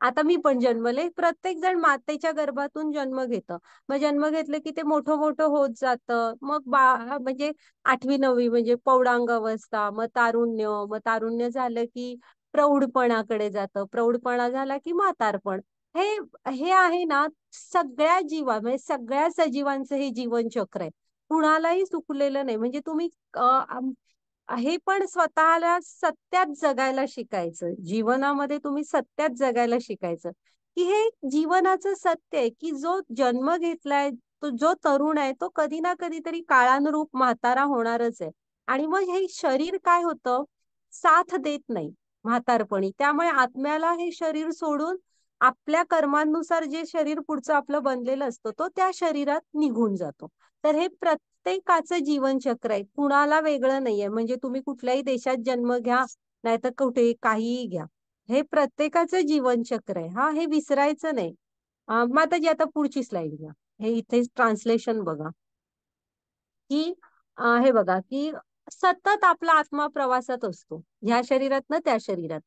आता मी पण जन्मले प्रत्येक जण मातेच्या गर्भातून जन्म घेत मग जन्म घेतलं की ते मोठं मोठं होत जातं मग बा म्हणजे आठवी नववी म्हणजे पौडांग अवस्था मग तारुण्य मग तारुण्य झालं की प्रौढपणाकडे जातं प्रौढपणा झाला की म्हातारपण हे हे आहे ना सगळ्या जीवा म्हणजे सगळ्या सजीवांचं हे जीवनचक्र आहे कुणालाही चुकलेलं नाही म्हणजे तुम्ही हे पण स्वतःला सत्यात जगायला शिकायचं जीवनामध्ये तुम्ही सत्यात जगायला शिकायचं की हे जीवनाचं सत्य आहे की जो जन्म घेतलाय तो जो तरुण आहे तो कधी ना कधीतरी काळानुरूप म्हातारा होणारच आहे आणि मग हे शरीर काय होतं साथ देत नाही म्हातारपणी त्यामुळे आत्म्याला हे शरीर सोडून आपल्या कर्मांनुसार जे शरीर पुढचं आपलं बनलेलं असतं तो त्या शरीरात निघून जातो तर हे प्रत्येक प्रत्येकाचं जीवनचक्र आहे कुणाला वेगळं नाहीये म्हणजे तुम्ही कुठल्याही देशात जन्म घ्या नाहीतर कुठे काहीही घ्या हे प्रत्येकाचं जीवनचक्र आहे हा हे विसरायचं नाही मग आता आता पुढची स्लाइड घ्या हे इथे ट्रान्सलेशन बघा की हे बघा की सतत आपला आत्मा प्रवासात असतो ह्या शरीरात ना त्या शरीरात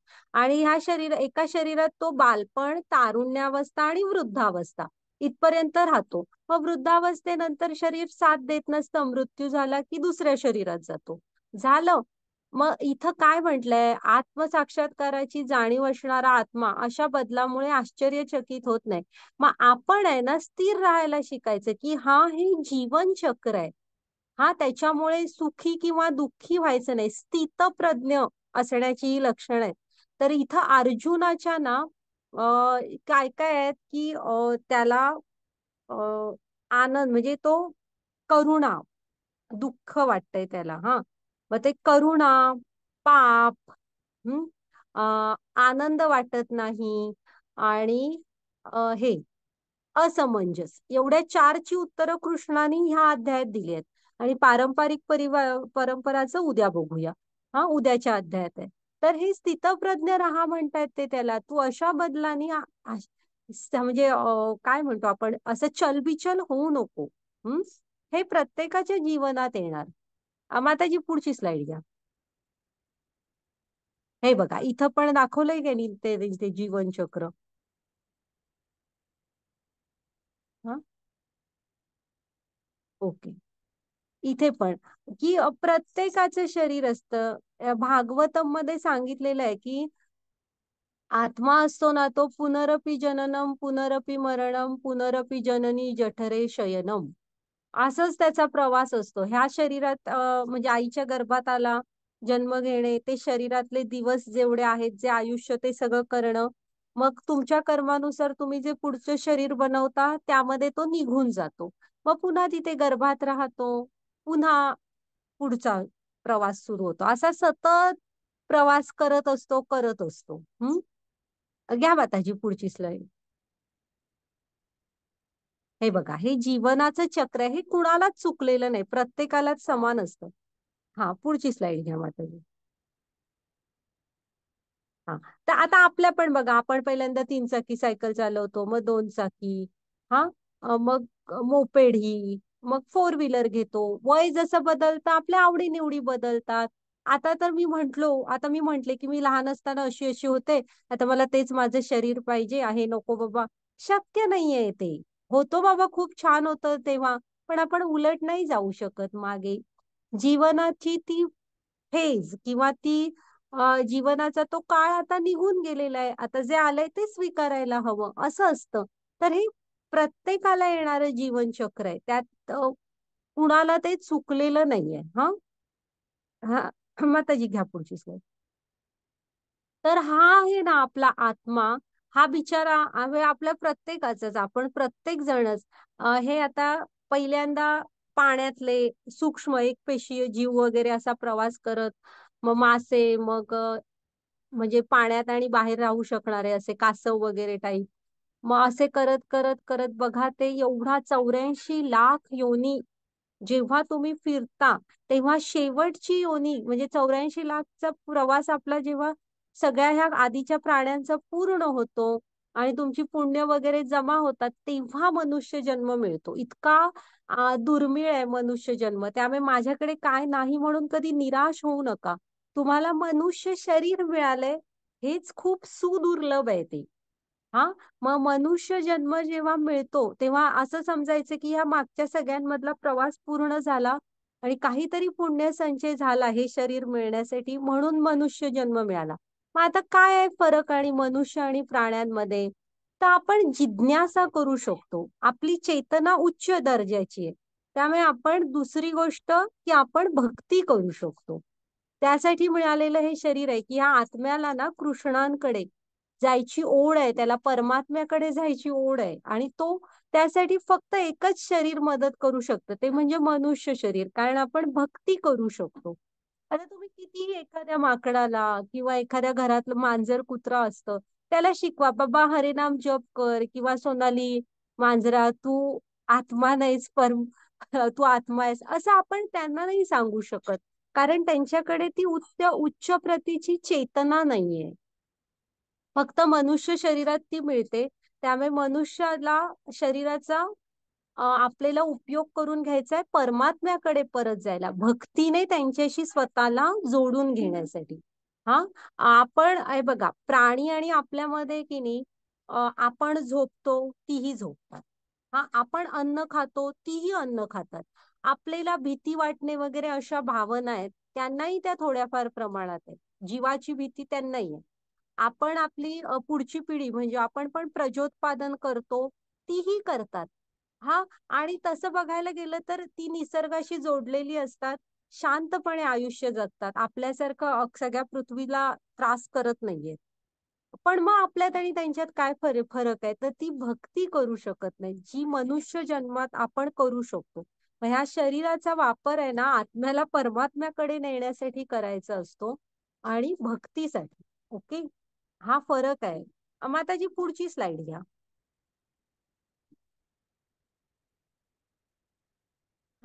आणि ह्या शरीर एका शरीरात तो बालपण तारुण्यावस्था आणि वृद्धावस्था इथपर्यंत राहतो मग वृद्धावस्थेनंतर शरीर साथ देत नसतं मृत्यू झाला की दुसऱ्या शरीरात जातो झालं मग इथं काय म्हटलंय आत्मसाक्षात्काराची जाणीव असणारा आत्मा अशा बदलामुळे आश्चर्यचकित होत नाही मग आपण आहे ना स्थिर राहायला शिकायचं की हा हे जीवन चक्र आहे हा त्याच्यामुळे सुखी किंवा दुःखी व्हायचं नाही स्थितप्रज्ञ असण्याची ही लक्षण आहे तर इथं अर्जुनाच्या ना काय काय आहेत की त्याला आनंद म्हणजे तो करुणा दुःख वाटतंय त्याला हा मग ते करुणा पाप हम्म आनंद वाटत नाही आणि हे असमंजस एवढ्या चारची उत्तरं कृष्णाने ह्या अध्यायात दिली आहेत आणि पारंपरिक परिवार परंपराचं उद्या बघूया हा उद्याच्या अध्यायात आहे तर हे स्थितप्रज्ञ रहा म्हणतायत ते त्याला तू अशा बदलानी म्हणजे काय म्हणतो आपण असं चलबिचल होऊ नको हे प्रत्येकाच्या जीवनात येणार जी पुढची स्लाइड घ्या हे बघा इथं पण दाखवलंय गेली ते ते जीवनचक्र ओके इथे पण की प्रत्येकाचं शरीर असतं भागवतम मध्ये सांगितलेलं आहे की आत्मा असतो ना तो पुनरपी जननम पुनरपी मरणम पुनरपी जननी जठरे शयनम असच त्याचा प्रवास असतो ह्या शरीरात म्हणजे आईच्या गर्भात आला जन्म घेणे ते शरीरातले दिवस जेवढे आहेत जे आयुष्य ते सगळं करणं मग तुमच्या कर्मानुसार तुम्ही जे पुढचं शरीर बनवता त्यामध्ये तो निघून जातो मग पुन्हा तिथे गर्भात राहतो पुन्हा पुढचा प्रवास सुरू होतो असा सतत प्रवास करत असतो करत असतो हम्म घ्या बाताजी पुढची स्लाईड हे बघा हे जीवनाचं चक्र हे कुणालाच चुकलेलं नाही प्रत्येकालाच समान असतं हा पुढची स्लाईड घ्या माताजी हा तर आता आपल्या पण बघा आपण पहिल्यांदा तीन चाकी सायकल चालवतो मग दोन चाकी हा मग मोपेड ही मग फोर व्हीलर घेतो वय जसं बदलतं आपल्या आवडीनिवडी बदलतात आता तर मी म्हंटलो आता मी म्हंटले की मी लहान असताना अशी अशी होते आता मला तेच माझं शरीर पाहिजे आहे नको बाबा शक्य नाहीये ते होतो बाबा खूप छान होतं तेव्हा पण आपण उलट नाही जाऊ शकत मागे जीवनाची ती फेज किंवा ती जीवनाचा तो काळ आता निघून गेलेला आहे आता जे आलंय ते स्वीकारायला हवं असं असतं तर हे प्रत्येकाला येणारं जीवनचक्र आहे त्यात कुणाला ते चुकलेलं नाहीये हा हा माताजी घ्या पुढची सोय तर हा आहे ना आपला आत्मा हा बिचारा आपल्या प्रत्येकाचाच आपण प्रत्येक जणच हे आता पहिल्यांदा पाण्यातले सूक्ष्म एक पेशीय जीव वगैरे असा प्रवास करत मग मासे मग म्हणजे पाण्यात आणि बाहेर राहू शकणारे असे कासव वगैरे टाईप मग असे करत करत करत बघा ते एवढा चौऱ्याऐंशी लाख योनी जेव्हा तुम्ही फिरता तेव्हा शेवटची योनी म्हणजे चौऱ्याऐंशी लाखचा प्रवास आपला जेव्हा सगळ्या ह्या आधीच्या प्राण्यांचा पूर्ण होतो आणि तुमची पुण्य वगैरे जमा होतात तेव्हा मनुष्य जन्म मिळतो इतका दुर्मिळ आहे मनुष्य जन्म त्यामुळे माझ्याकडे काय नाही म्हणून कधी निराश होऊ नका तुम्हाला मनुष्य शरीर मिळालंय हेच खूप सुदुर्लभ आहे ते हा मग मनुष्य जन्म जेव्हा मिळतो तेव्हा असं समजायचं की ह्या मागच्या सगळ्यांमधला प्रवास पूर्ण झाला आणि काहीतरी पुण्य संचय झाला हे शरीर मिळण्यासाठी म्हणून मनुष्य जन्म मिळाला मग आता काय आहे फरक आणि मनुष्य आणि प्राण्यांमध्ये तर आपण जिज्ञासा करू शकतो आपली चेतना उच्च दर्जाची आहे त्यामुळे आपण दुसरी गोष्ट की आपण भक्ती करू शकतो त्यासाठी मिळालेलं हे शरीर आहे की ह्या आत्म्याला ना कृष्णांकडे जायची ओढ आहे त्याला परमात्म्याकडे जायची ओढ आहे आणि तो त्यासाठी फक्त एकच शरीर मदत करू शकतं ते म्हणजे मनुष्य शरीर कारण आपण भक्ती करू शकतो आता तुम्ही कितीही एखाद्या माकडाला किंवा एखाद्या घरातलं मांजर कुत्रा असतं त्याला शिकवा बाबा हरिनाम जप कर किंवा सोनाली मांजरा तू आत्मा नाहीस पर तू आत्मा आहेस असं आपण त्यांना नाही सांगू शकत कारण त्यांच्याकडे ती उच्च उच्च प्रतीची चेतना नाहीये फक्त मनुष्य शरीरात ती मिळते त्यामुळे मनुष्याला शरीराचा आपल्याला उपयोग करून घ्यायचा आहे परमात्म्याकडे परत जायला भक्तीने त्यांच्याशी स्वतःला जोडून घेण्यासाठी हा आपण आहे बघा प्राणी आणि आपल्यामध्ये की नाही आपण झोपतो तीही झोपतात हा आपण अन्न खातो तीही अन्न खातात आपल्याला भीती वाटणे वगैरे अशा भावना आहेत त्यांनाही त्या थोड्याफार प्रमाणात आहेत जीवाची भीती त्यांनाही आहे आपण आपली पुढची पिढी म्हणजे आपण पण प्रजोत्पादन करतो तीही करतात हा आणि तसं बघायला गेलं तर ती निसर्गाशी जोडलेली असतात शांतपणे आयुष्य जगतात आपल्यासारखं सगळ्या पृथ्वीला त्रास करत नाहीये पण मग आपल्यात आणि त्यांच्यात काय फरक आहे तर ती भक्ती करू शकत नाही जी मनुष्य जन्मात आपण करू शकतो ह्या शरीराचा वापर आहे ना आत्म्याला परमात्म्याकडे नेण्यासाठी करायचा असतो आणि भक्तीसाठी ओके हा फरक आहे माताजी पुढची स्लाइड घ्या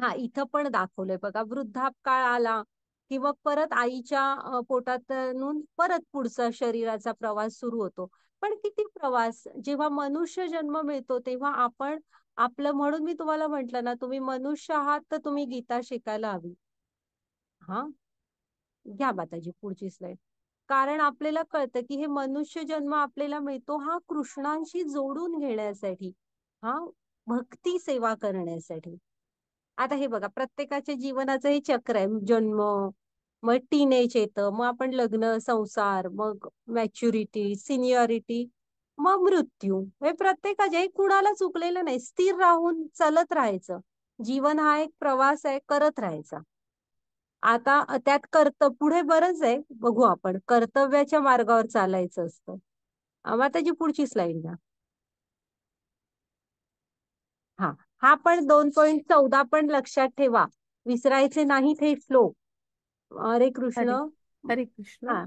हा इथं पण दाखवलंय बघा वृद्धापकाळ आला की मग परत आईच्या पोटातून परत पुढचा शरीराचा प्रवास सुरू होतो पण किती प्रवास जेव्हा मनुष्य जन्म मिळतो तेव्हा आपण आपलं म्हणून मी तुम्हाला म्हटलं ना तुम्ही मनुष्य आहात तर तुम्ही गीता शिकायला हवी हा घ्या माताजी पुढची स्लाइड कारण आपल्याला कळतं की हे मनुष्य जन्म आपल्याला मिळतो हा कृष्णांशी जोडून घेण्यासाठी हा भक्ती सेवा करण्यासाठी आता हे बघा प्रत्येकाच्या जीवनाचं हे चक्र आहे जन्म मग टीनेज येत मग आपण लग्न संसार मग मॅच्युरिटी सिनियरिटी मग मृत्यू हे प्रत्येकाच्या कुणाला चुकलेलं नाही स्थिर राहून चालत राहायचं जीवन हा एक प्रवास आहे करत राहायचा आता त्यात कर्त पुढे बरंच आहे बघू आपण कर्तव्याच्या मार्गावर चालायचं असतं माताजी पुढची स्लाइड घ्या हा हा पण दोन पॉईंट चौदा पण लक्षात ठेवा विसरायचे नाही हे श्लोक अरे कृष्ण हरे कृष्ण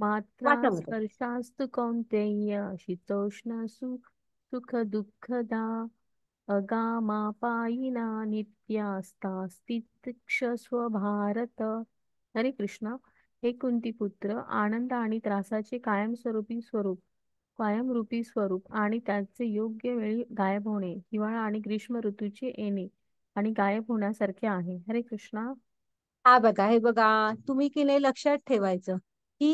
मात्र स्पर्शास्तु कौंतेय शीतोष्ण सुख दुःखदा अगामापायिना स्वभारत हरे कृष्णा हे कुंतीपुत्र आनंद आणि त्रासाचे कायमस्वरूपी स्वरूप कायमरूपी स्वरूप आणि त्याचे योग्य वेळी गायब होणे हिवाळा आणि ग्रीष्म ऋतूचे येणे आणि गायब होण्यासारखे आहे हरे कृष्णा हा बघा हे बघा तुम्ही की नाही लक्षात ठेवायचं की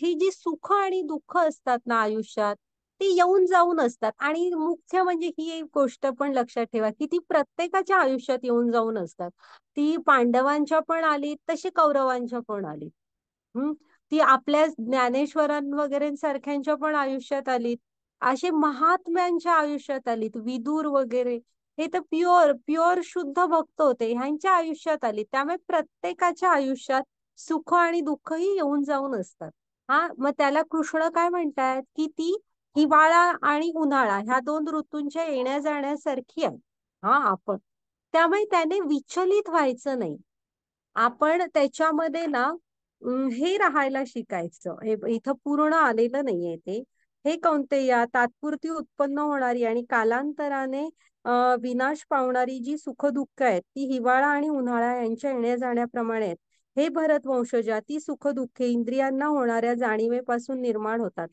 ही जी सुख आणि दुःख असतात ना आयुष्यात ते येऊन जाऊन असतात आणि मुख्य म्हणजे ही एक गोष्ट पण लक्षात ठेवा की ती प्रत्येकाच्या आयुष्यात येऊन जाऊन असतात ती पांडवांच्या पण आली तशी कौरवांच्या पण आली हम्म ती आपल्या ज्ञानेश्वरां वगैरे सारख्यांच्या पण आयुष्यात आली असे महात्म्यांच्या आयुष्यात आलीत विदूर वगैरे हे तर प्युअर प्युअर शुद्ध भक्त होते ह्यांच्या आयुष्यात आली त्यामुळे प्रत्येकाच्या आयुष्यात सुख आणि दुःख ही येऊन जाऊन असतात हा मग त्याला कृष्ण काय म्हणतात की ती हिवाळा आणि उन्हाळा ह्या दोन ऋतूंच्या येण्या जाण्यासारखी आहे हा आपण त्यामुळे त्याने विचलित व्हायचं नाही आपण त्याच्यामध्ये ना हे राहायला शिकायचं हे इथं पूर्ण आलेलं नाहीये ते हे कोणते या तात्पुरती उत्पन्न होणारी आणि कालांतराने विनाश पावणारी जी सुख दुःख आहेत ती हिवाळा आणि उन्हाळा यांच्या येण्या जाण्याप्रमाणे आहेत हे भरतवंशजा ती सुख दुःख इंद्रियांना होणाऱ्या जाणीवेपासून निर्माण होतात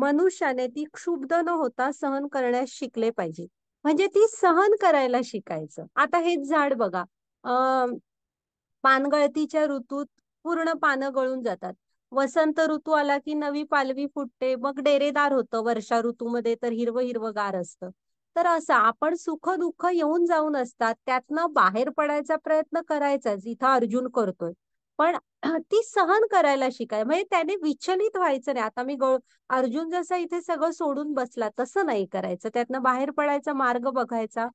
मनुष्याने ती क्षुब्ध न होता सहन करण्यास शिकले पाहिजे म्हणजे ती सहन करायला शिकायचं आता हेच झाड बघा अं पानगळतीच्या ऋतूत पूर्ण पानं गळून जातात वसंत ऋतू आला की नवी पालवी फुटते मग डेरेदार होतं वर्षा ऋतूमध्ये तर हिरव हिरवगार असतं तर असं आपण सुख दुःख येऊन जाऊन असतात त्यातनं बाहेर पडायचा प्रयत्न करायचा इथं अर्जुन करतोय पण ती सहन करायला शिकाय म्हणजे त्याने विचलित व्हायचं नाही आता मी अर्जुन जसा इथे सगळं सोडून बसला तसं नाही करायचं त्यातनं बाहेर पडायचा मार्ग बघायचा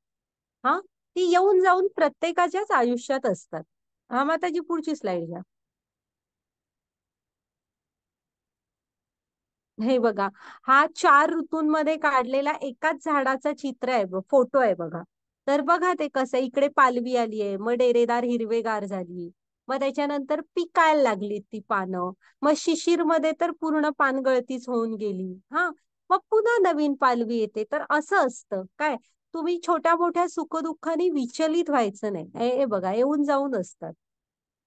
हा ती येऊन जाऊन प्रत्येकाच्याच आयुष्यात असतात हा माताजी पुढची स्लाइड घ्या हे बघा हा चार ऋतूंमध्ये काढलेला एकाच झाडाचा चित्र आहे फोटो आहे बघा तर बघा ते कसं इकडे पालवी आली आहे मग डेरेदार हिरवेगार झाली मग त्याच्यानंतर पिकायला लागली ती पानं मग शिशिर मध्ये तर पूर्ण पानगळतीच होऊन गेली हा मग पुन्हा नवीन पालवी येते तर असं असतं काय तुम्ही छोट्या मोठ्या सुखदुःखाने विचलित व्हायचं नाही ए बघा येऊन जाऊन असतात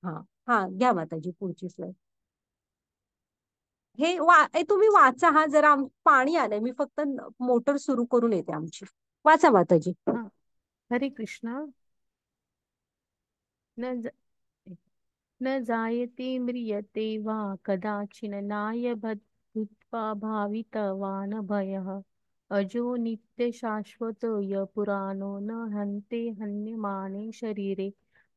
हा हा घ्या माताजी पुढची स्लाइड हे वा तुम्ही वाचा हा जरा पाणी आलंय मी फक्त मोटर सुरू करून येते आमची वाचा माताजी हरे कृष्ण न जायते म्रियते वा कदाचिन् नायभूत्वा भयः अजो नित्य शाश्वत य पुराणो न हन्ते हन्यमाने शरीरे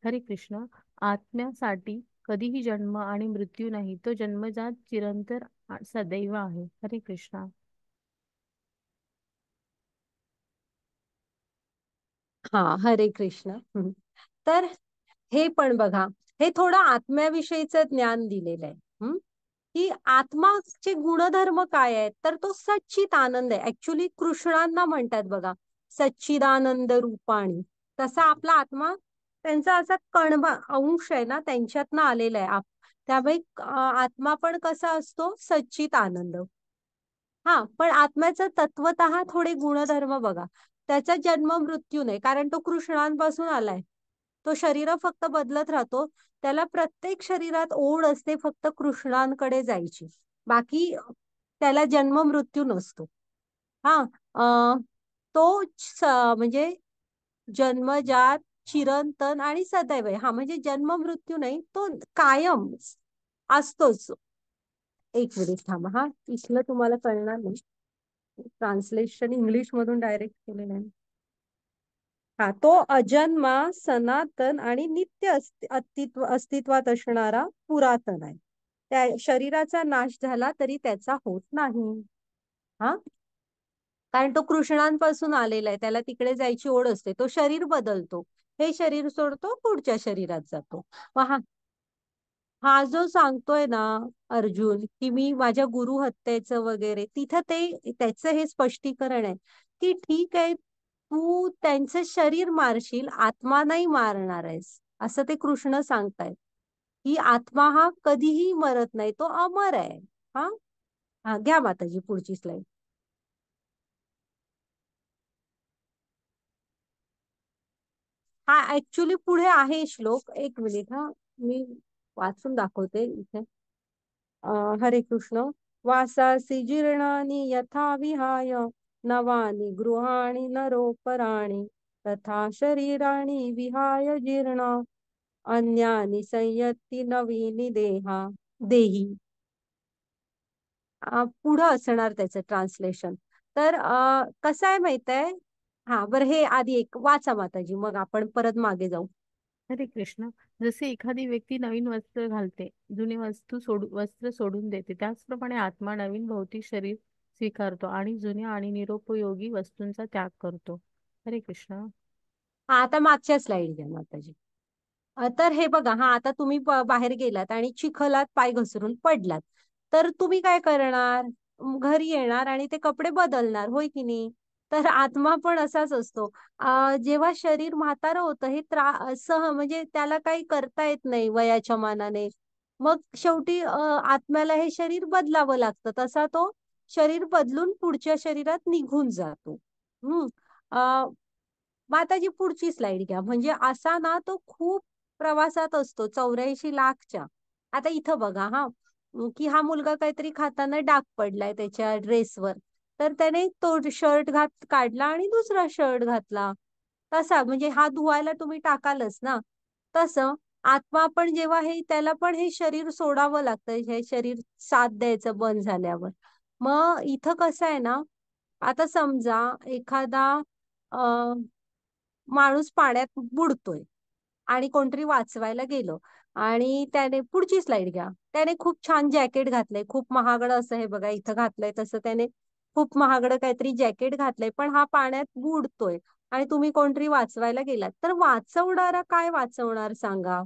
हरे कृष्ण आत्म्यासाठी कधीही जन्म आणि मृत्यू नाही तो जन्मजात चिरंतर सदैव आहे हरे कृष्ण हा हरे कृष्ण तर हे पण बघा हे थोडं आत्म्याविषयीचं ज्ञान दिलेलं आहे की आत्माचे गुणधर्म काय आहेत तर तो सच्चित आनंद आहे ऍक्च्युली कृष्णांना म्हणतात बघा सच्चिदानंद रूपाणी तसा आपला आत्मा त्यांचा असा कण अंश आहे ना त्यांच्यातनं आलेला आहे त्यामुळे आत्मा पण कसा असतो सच्चित आनंद हा पण आत्म्याचा तत्वत थोडे गुणधर्म बघा त्याचा जन्म मृत्यू नाही कारण तो कृष्णांपासून आलाय तो शरीर फक्त बदलत राहतो त्याला प्रत्येक शरीरात ओढ असते फक्त कृष्णांकडे जायची बाकी त्याला जन्म मृत्यू नसतो हा तो म्हणजे जन्मजात चिरंतन आणि सदैव हा म्हणजे जन्म मृत्यू नाही तो कायम असतोच एक मिनिट थांब हा इथलं तुम्हाला कळणार नाही ट्रान्सलेशन इंग्लिश मधून डायरेक्ट केलेलं आहे हा तो अजन्मा सनातन आणि नित्य अस्तित्व अस्तित्वात असणारा पुरातन आहे त्या शरीराचा नाश झाला तरी त्याचा होत नाही हा कारण तो कृष्णांपासून आलेला आहे त्याला तिकडे जायची ओढ असते तो शरीर बदलतो हे शरीर सोडतो पुढच्या शरीरात जातो हा हा जो सांगतोय ना अर्जुन की मी माझ्या गुरु हत्येचं वगैरे तिथं ते त्याचं हे स्पष्टीकरण आहे की ठीक आहे तू त्यांचं शरीर मारशील आत्मा नाही मारणार आहेस असं ते कृष्ण सांगतायत की आत्मा हा कधीही मरत नाही तो अमर आहे हा हा घ्या माताजी पुढची स्लाईड हा ऍक्च्युली पुढे आहे श्लोक एक मिनिट हा मी वाचून दाखवते इथे हरे कृष्ण वासासी जीर्णानी यथा विहाय नवानी गृहाणी नरोपराणी तथा शरीराणी विहाय जीर्ण अन्यानी संयत्ती नवीनी देहा देही पुढं असणार त्याचं ट्रान्सलेशन तर कसं आहे माहित आहे हा बरं हे आधी एक वाचा माताजी मग आपण परत मागे जाऊ हरे कृष्ण जसे एखादी व्यक्ती नवीन वस्त्र घालते जुने वस्तू सोडू वस्त्र सोडून देते त्याचप्रमाणे आत्मा नवीन भौतिक शरीर स्वीकारतो आणि जुन्या आणि निरुपयोगी वस्तूंचा त्याग करतो हरे कृष्ण हा आता मागच्या स्लाइड घ्या माताजी तर हे बघा हा आता तुम्ही बाहेर गेलात आणि चिखलात पाय घसरून पडलात तर तुम्ही काय करणार घरी येणार आणि ते कपडे बदलणार होय की नाही तर आत्मा पण असाच असतो जेव्हा शरीर म्हातार होतं हे त्रा म्हणजे त्याला काही करता येत नाही वयाच्या मानाने मग शेवटी आत्म्याला हे शरीर बदलावं लागतं तसा तो शरीर बदलून पुढच्या शरीरात निघून जातो हम्म माताजी पुढची स्लाइड घ्या म्हणजे असा ना तो खूप प्रवासात असतो चौऱ्याऐंशी लाखच्या आता इथं बघा हा की हा मुलगा काहीतरी खाताना डाग पडलाय त्याच्या ड्रेसवर तर त्याने तो शर्ट घात काढला आणि दुसरा शर्ट घातला तसा म्हणजे हा धुवायला तुम्ही टाकालच ना तसं आत्मा पण जेव्हा हे त्याला पण हे शरीर सोडावं लागतं हे शरीर साथ द्यायचं बंद झाल्यावर मग इथं कसं आहे ना आता समजा एखादा माणूस पाण्यात बुडतोय आणि कोणतरी वाचवायला गेलो आणि त्याने पुढची स्लाइड घ्या त्याने खूप छान जॅकेट घातलंय खूप महागडं असं हे बघा इथं घातलंय तसं त्याने खूप महागडं काहीतरी जॅकेट घातलंय पण हा पाण्यात बुडतोय आणि तुम्ही कोणतरी वाचवायला गेलात तर वाचवणारा काय वाचवणार सांगा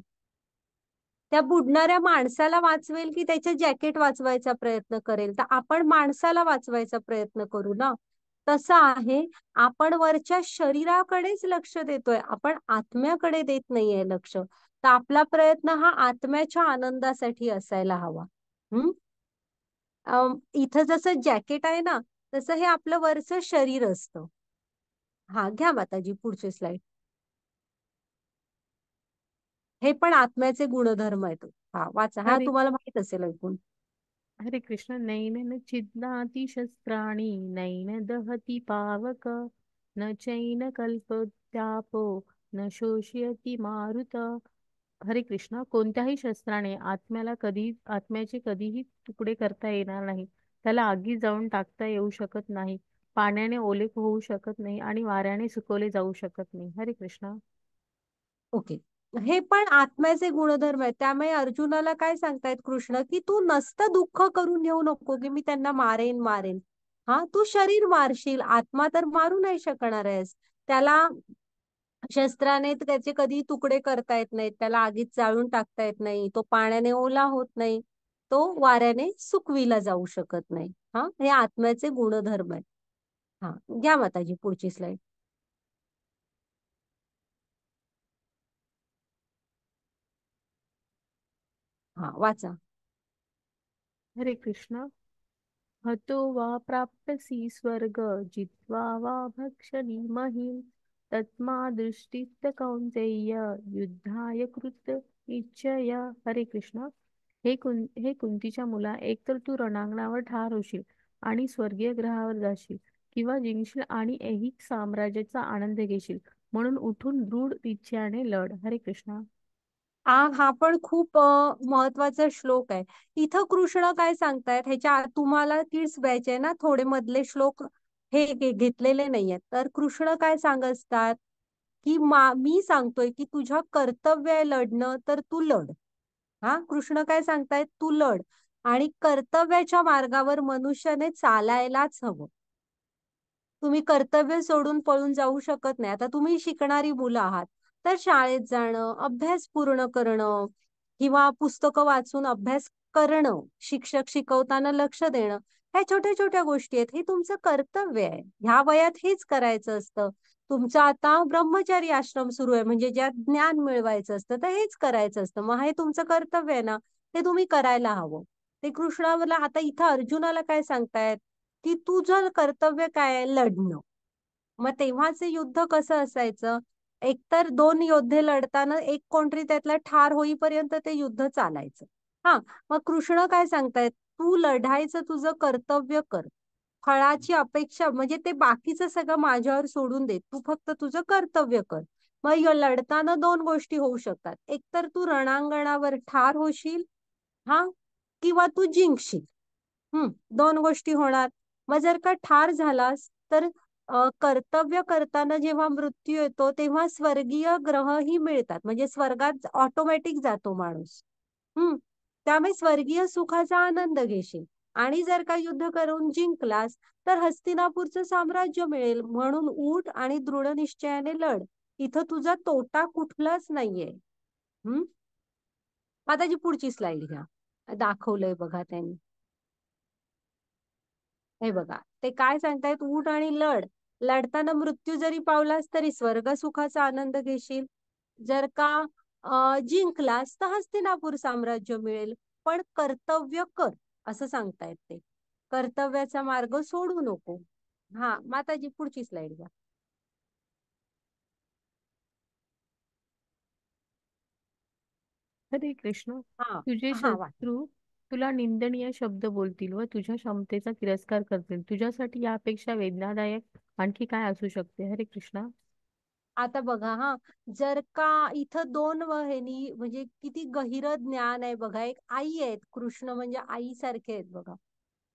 त्या बुडणाऱ्या माणसाला वाचवेल की त्याचे जॅकेट वाचवायचा प्रयत्न करेल तर आपण माणसाला वाचवायचा प्रयत्न करू ना तसं आहे आपण वरच्या शरीराकडेच लक्ष देतोय आपण आत्म्याकडे देत नाहीये लक्ष तर आपला प्रयत्न हा आत्म्याच्या आनंदासाठी असायला हवा हम्म इथं जसं जॅकेट आहे ना तसं हे आपलं वरचं शरीर असतं हा घ्या माताजी पुढचे स्लाइड हे पण आत्म्याचे गुणधर्म आहेत हा वाचा हा तुम्हाला माहित असेल ऐकून हरे कृष्ण नैनन छिद्नाति शस्त्राणी नैन पावक न चैन कल्पोत्तापो न शोषयती मारुत हरे कृष्ण कोणत्याही शस्त्राने आत्म्याला कधी आत्म्याचे कधीही तुकडे करता येणार नाही त्याला आगी जाऊन टाकता येऊ शकत नाही पाण्याने ओलेख होऊ शकत नाही आणि वाऱ्याने सुकवले जाऊ शकत नाही हरे कृष्ण ओके हे पण आत्म्याचे गुणधर्म आहेत त्यामुळे अर्जुनाला काय सांगतायत कृष्ण की तू नसतं दुःख करून घेऊ नको की मी त्यांना मारेन मारेन हा तू शरीर मारशील आत्मा तर मारू नाही शकणार आहेस त्याला शस्त्राने त्याचे कधी तुकडे करता येत नाहीत त्याला आगीत जाळून टाकता येत नाही तो पाण्याने ओला होत नाही तो वाऱ्याने सुकविला जाऊ शकत नाही हा हे आत्म्याचे गुणधर्म आहे हा घ्या माताजी पुढची स्लाईड हा वाचा हरे कृष्ण हतो वा प्राप्यसी स्वर्ग जित्वा वा भक्षणी महिम तत्मा दृष्टीत कौंतेय युद्धाय कृत इच्छय हरे कृष्ण हे कुं हे कुंतीच्या मुला एकतर तू रणांगणावर ठार होशील आणि स्वर्गीय ग्रहावर जाशील किंवा जिंकशील आणि ऐहिक साम्राज्याचा आनंद घेशील म्हणून उठून दृढ इच्छाने लढ हरे कृष्णा आ हा पण खूप महत्वाचा श्लोक आहे इथं कृष्ण काय सांगतायत ह्याच्या तुम्हाला किड्स व्हायचे ना थोडे मधले श्लोक हे घेतलेले नाहीयेत तर कृष्ण काय सांग असतात की मा मी सांगतोय की तुझ्या कर्तव्य आहे लढणं तर तू लढ हा कृष्ण काय सांगतायत तू लढ आणि कर्तव्याच्या मार्गावर मनुष्याने चालायलाच हवं तुम्ही कर्तव्य सोडून पळून जाऊ शकत नाही आता तुम्ही शिकणारी मुलं आहात तर शाळेत जाणं, अभ्यास पूर्ण करणं किंवा पुस्तकं वाचून अभ्यास करणं, शिक्षक शिकवताना लक्ष देणं ह्या छोट्या छोट्या गोष्टी आहेत. हे तुमचं कर्तव्य आहे. ह्या वयात हेच करायचं असतं. तुमचं आता ब्रह्मचारी आश्रम सुरू आहे म्हणजे ज्यात ज्ञान मिळवायचं असतं तर हेच करायचं असतं. मग हे तुमचं कर्तव्य आहे ना ते तुम्ही करायला हवं. ते कृष्णावरला आता इथं अर्जुनाला काय सांगतायत की तुझं कर्तव्य काय लढणं. मग तेव्हाच युद्ध कसं असायचं एकतर दोन योद्धे लढताना एक कोणतरी त्यातला ठार होईपर्यंत ते युद्ध चालायचं हा मग कृष्ण काय सांगतायत तू लढायचं तुझं कर्तव्य कर फळाची अपेक्षा म्हणजे ते बाकीचं सगळं माझ्यावर सोडून दे तू फक्त तुझं कर्तव्य कर मग लढताना दोन गोष्टी होऊ शकतात एकतर तू रणांगणावर ठार होशील हा किंवा तू जिंकशील हम्म दोन गोष्टी होणार मग जर का ठार झालास तर कर्तव्य करताना जेव्हा मृत्यू येतो तेव्हा स्वर्गीय ग्रहही मिळतात म्हणजे स्वर्गात ऑटोमॅटिक जातो माणूस हम्म त्यामुळे स्वर्गीय सुखाचा आनंद घेशील आणि जर का युद्ध करून जिंकलास तर हस्तिनापूरचं साम्राज्य मिळेल म्हणून उठ आणि दृढ निश्चयाने लढ इथं तुझा तोटा कुठलाच नाहीये हम्म आता जी पुढची स्लाइड घ्या दाखवलंय बघा त्यांनी हे बघा ते काय सांगतायत उठ आणि लढ लढताना मृत्यू जरी पावलास तरी स्वर्ग सुखाचा आनंद घेशील जर का जिंकलास तर हस्तिनापूर साम्राज्य मिळेल पण कर्तव्य कर असं सांगतायत ते कर्तव्याचा मार्ग सोडू नको हा माताजी पुढची स्लाइड घ्या हरे कृष्ण तुझे शत्रू तुला निंदनीय शब्द बोलतील व तुझ्या क्षमतेचा तिरस्कार करतील तुझ्यासाठी यापेक्षा वेदनादायक आणखी काय असू शकते हरे कृष्णा आता बघा हा जर का इथं दोन वहिनी म्हणजे किती गहिर ज्ञान आहे बघा एक आई आहेत कृष्ण म्हणजे आई सारखे आहेत बघा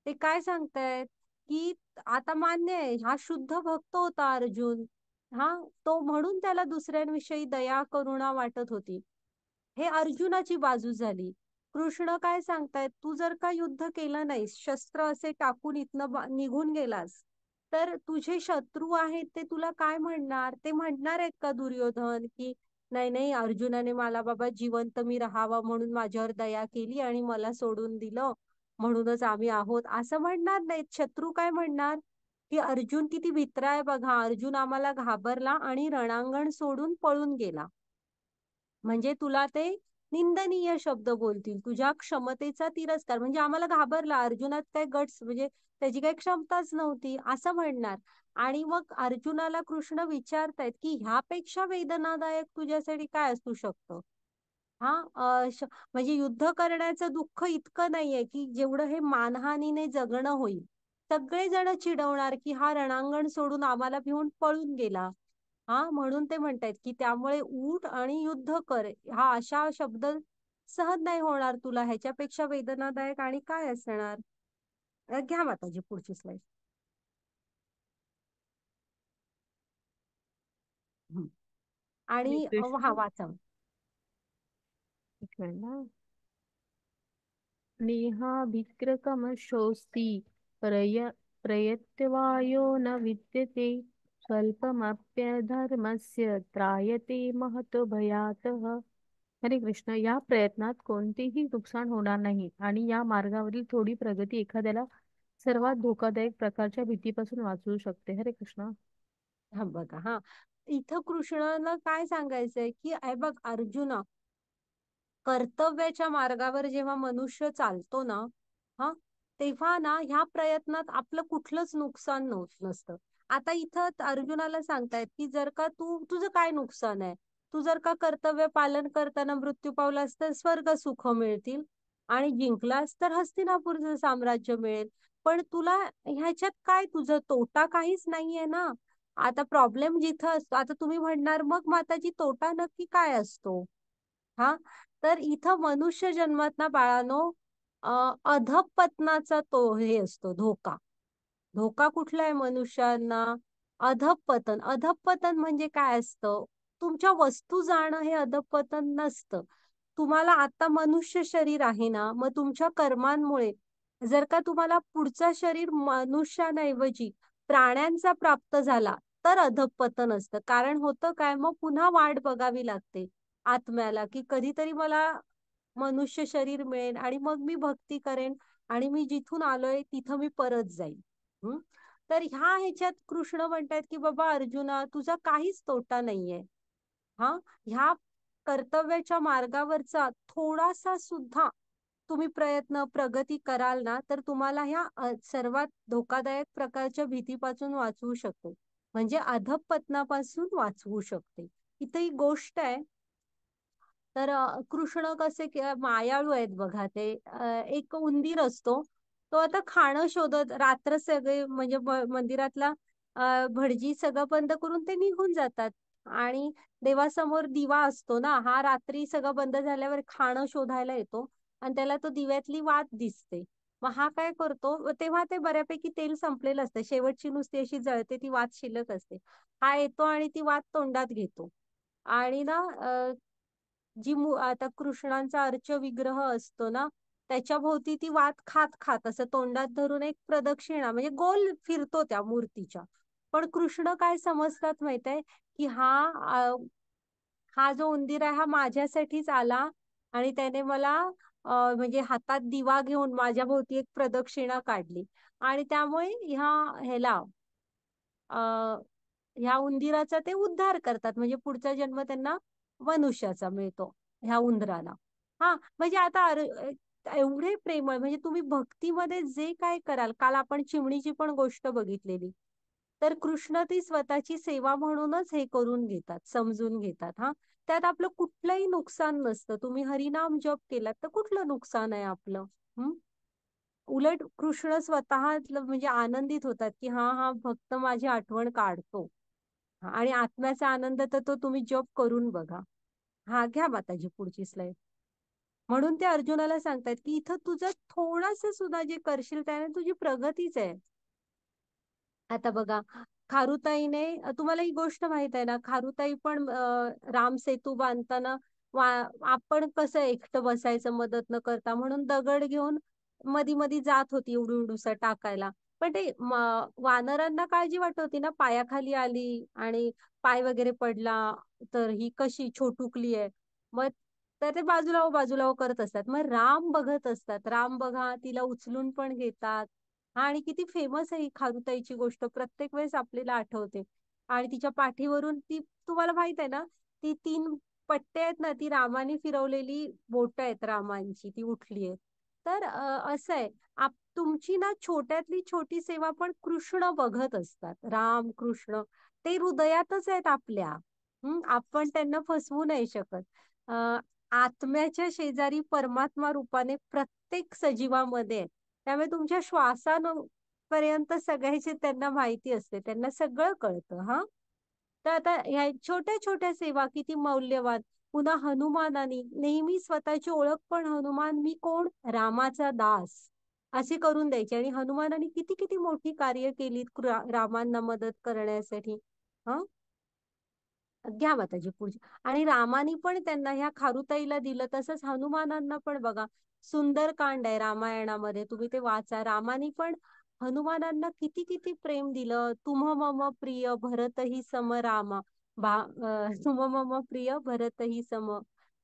ते काय सांगतायत की आता मान्य आहे हा शुद्ध भक्त होता अर्जुन हा तो म्हणून त्याला दुसऱ्यांविषयी दया करुणा वाटत होती हे अर्जुनाची बाजू झाली कृष्ण काय सांगतायत तू जर का युद्ध केलं नाही शस्त्र असे टाकून इथनं निघून गेलास तर तुझे शत्रू आहेत ते तुला काय म्हणणार ते म्हणणार आहेत का दुर्योधन की नाही नाही अर्जुनाने मला बाबा जिवंत मी राहावा म्हणून माझ्यावर दया केली आणि मला सोडून दिलं म्हणूनच आम्ही आहोत असं म्हणणार नाहीत शत्रू काय म्हणणार की अर्जुन किती भित्र आहे बघा अर्जुन आम्हाला घाबरला आणि रणांगण सोडून पळून गेला म्हणजे तुला ते निंदनीय शब्द बोलतील तुझ्या क्षमतेचा तिरस्कार म्हणजे आम्हाला घाबरला अर्जुनात काय गट्स म्हणजे त्याची काही क्षमताच नव्हती असं म्हणणार आणि मग अर्जुनाला कृष्ण विचारतायत की ह्यापेक्षा वेदनादायक तुझ्यासाठी काय असू शकतं हा म्हणजे युद्ध करण्याचं दुःख इतकं नाहीये की जेवढं हे मानहानीने जगणं होईल सगळे जण चिडवणार की हा रणांगण सोडून आम्हाला भिवून पळून गेला हा म्हणून ते म्हणतायत की त्यामुळे उठ आणि युद्ध कर हा अशा शब्द सहज नाही होणार तुला ह्याच्यापेक्षा वेदनादायक आणि काय असणार घ्या माताजी पुढची स्लाइड आणि हा वाचा नेहा भिक्रकम शोस्ती प्रय प्रयत्वायो न विद्यते धर्मस्य त्रायते महत भयात हरे कृष्ण या प्रयत्नात कोणतेही नुकसान होणार नाही आणि या मार्गावरील थोडी प्रगती एखाद्याला सर्वात धोकादायक प्रकारच्या भीतीपासून वाचवू शकते हरे कृष्ण हा बघा हा इथं कृष्णाला काय सांगायचंय की ऐ बघ अर्जुन कर्तव्याच्या मार्गावर जेव्हा मनुष्य चालतो ना हा तेव्हा ना ह्या प्रयत्नात आपलं कुठलंच नुकसान नसतं आता इथं अर्जुनाला सांगतायत की जर का तू तुझं काय नुकसान आहे तू जर का कर्तव्य पालन करताना मृत्यू पावलास तर स्वर्ग सुख मिळतील आणि जिंकलास तर हस्तिनापूरचं साम्राज्य मिळेल पण तुला ह्याच्यात काय तुझं तोटा काहीच नाहीये ना आता प्रॉब्लेम जिथं असतो आता तुम्ही म्हणणार मग माताजी तोटा नक्की काय असतो हा तर इथं मनुष्य ना बाळानो अधपतनाचा तो हे असतो धोका धोका कुठला आहे मनुष्यांना अधपतन अधपतन म्हणजे काय असतं तुमच्या वस्तू जाणं हे अधपतन नसतं तुम्हाला आता मनुष्य शरीर आहे ना मग तुमच्या कर्मांमुळे जर का तुम्हाला पुढचा शरीर मनुष्याऐवजी प्राण्यांचा प्राप्त झाला तर अधपतन असतं कारण होतं काय मग पुन्हा वाट बघावी लागते आत्म्याला की कधीतरी मला मनुष्य शरीर मिळेल आणि मग मी भक्ती करेन आणि मी जिथून आलोय तिथं मी परत जाईन तर ह्या ह्याच्यात कृष्ण म्हणतात की बाबा अर्जुना तुझा काहीच तोटा नाहीये हा ह्या कर्तव्याच्या मार्गावरचा थोडासा सुद्धा तुम्ही प्रयत्न प्रगती कराल ना तर तुम्हाला ह्या सर्वात धोकादायक प्रकारच्या भीतीपासून वाचवू शकते म्हणजे अधपतनापासून वाचवू शकते इथे ही गोष्ट आहे तर कृष्ण कसे मायाळू आहेत बघा ते एक उंदीर असतो तो आता खाणं शोधत रात्र सगळे म्हणजे मंदिरातला भटजी सगळं बंद करून ते निघून जातात आणि देवासमोर दिवा असतो ना हा रात्री सगळं बंद झाल्यावर खाणं शोधायला येतो आणि त्याला तो दिव्यातली वात दिसते मग हा काय करतो तेव्हा ते बऱ्यापैकी तेल संपलेलं असतं शेवटची नुसती अशी जळते ती वात शिल्लक असते हा येतो आणि ती वात तोंडात घेतो आणि ना जी आता कृष्णांचा अर्च विग्रह असतो ना त्याच्या भोवती ती वात खात खात असं तोंडात धरून एक प्रदक्षिणा म्हणजे गोल फिरतो त्या मूर्तीच्या पण कृष्ण काय समजतात माहितीये की हा हा जो उंदीर आहे हा माझ्यासाठीच आला आणि त्याने मला म्हणजे हातात दिवा घेऊन माझ्या भोवती एक प्रदक्षिणा काढली आणि त्यामुळे ह्या ह्याला ह्या उंदिराचा ते उद्धार करतात म्हणजे पुढचा जन्म त्यांना मनुष्याचा मिळतो ह्या उंदराला हा म्हणजे आता एवढे प्रेमळ म्हणजे तुम्ही भक्तीमध्ये जे काय कराल काल आपण चिमणीची पण गोष्ट बघितलेली तर कृष्ण ती स्वतःची सेवा म्हणूनच हे करून घेतात समजून घेतात हा त्यात आपलं कुठलंही नुकसान नसतं तुम्ही हरिनाम जप केलात तर कुठलं नुकसान आहे आपलं हम्म उलट कृष्ण स्वतः म्हणजे आनंदित होतात की हा हा भक्त माझी आठवण काढतो आणि आत्म्याचा आनंद तर तो तुम्ही जप करून बघा हा घ्या माताजी पुढची स्लाईड म्हणून ते अर्जुनाला सांगतायत की इथं तुझं थोडस सुद्धा जे करशील त्याने तुझी प्रगतीच आहे आता बघा खारुताईने तुम्हाला ही गोष्ट माहित आहे ना खारुताई पण राम सेतू बांधताना आपण कसं एकट बसायचं मदत न करता म्हणून दगड घेऊन मधी मधी जात होती उडू उडूसा टाकायला पण ते वानरांना काळजी वाटत होती ना पायाखाली आली आणि पाय वगैरे पडला तर ही कशी छोटुकली आहे मग तर ते बाजूला बाजूला करत असतात मग राम बघत असतात राम बघा तिला उचलून पण घेतात हा आणि किती फेमस आहे ही खारुताईची गोष्ट प्रत्येक वेळेस आपल्याला आठवते आणि तिच्या पाठीवरून ती तुम्हाला माहित आहे ना ती तीन पट्टे आहेत ना ती रामाने फिरवलेली बोट आहेत रामांची ती उठली आहे तर असं आहे आप तुमची ना छोट्यातली छोटी सेवा पण कृष्ण बघत असतात राम कृष्ण ते हृदयातच आहेत आपल्या आपण त्यांना फसवू नाही शकत आत्म्याच्या शेजारी परमात्मा रूपाने प्रत्येक सजीवामध्ये त्यामुळे तुमच्या पर्यंत सगळ्याचे त्यांना माहिती असते त्यांना सगळं कळतं हा तर आता ह्या छोट्या छोट्या सेवा किती मौल्यवान पुन्हा हनुमानाने नेहमी स्वतःची ओळख पण हनुमान मी कोण रामाचा दास असे करून द्यायचे आणि हनुमानाने किती किती मोठी कार्य केली रामांना मदत करण्यासाठी हा घ्यावा त्याची पूजा आणि रामानी पण त्यांना ह्या खारुताईला दिलं तसंच हनुमानांना पण बघा सुंदरकांड आहे रामायणामध्ये तुम्ही ते वाचा रामानी पण हनुमानांना किती किती प्रेम दिलं तुम मम प्रिय ही सम रामा तुम मम प्रिय भरतही सम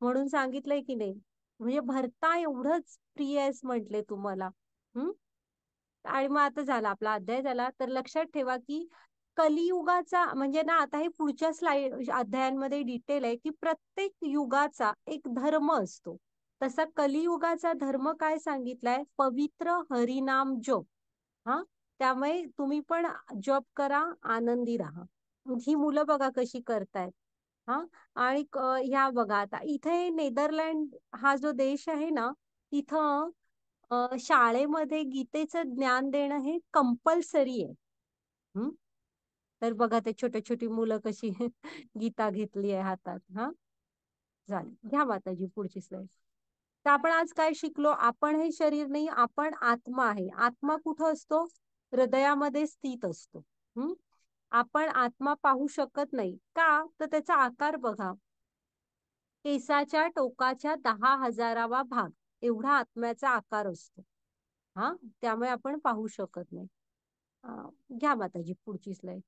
म्हणून सांगितलंय की नाही म्हणजे भरता एवढंच प्रिय आहेस म्हटले तुम्हाला हम्म आणि मग आता झाला आपला अध्याय झाला तर लक्षात ठेवा की कलियुगाचा म्हणजे ना आता हे पुढच्या स्लाइड अध्यायांमध्ये डिटेल आहे की प्रत्येक युगाचा एक धर्म असतो तसा कलियुगाचा धर्म काय सांगितलाय पवित्र हरिनाम जप हा त्यामुळे तुम्ही पण जॉब करा आनंदी राहा ही मुलं बघा कशी करतायत हा आणि ह्या बघा आता इथे नेदरलँड हा जो देश आहे ना तिथं शाळेमध्ये गीतेचं ज्ञान देणं हे कंपल्सरी आहे तर बघा ते छोटे छोटी मुलं कशी गीता घेतली आहे हातात हा झालं घ्या माताजी पुढची स्लाईड तर आपण आज काय शिकलो आपण हे शरीर नाही आपण आत्मा आहे आत्मा कुठं असतो हृदयामध्ये स्थित असतो हम्म आपण आत्मा पाहू शकत नाही का तर त्याचा आकार बघा केसाच्या टोकाच्या दहा हजारावा भाग एवढा आत्म्याचा आकार असतो हा त्यामुळे आपण पाहू शकत नाही घ्या माताजी पुढची स्लाईड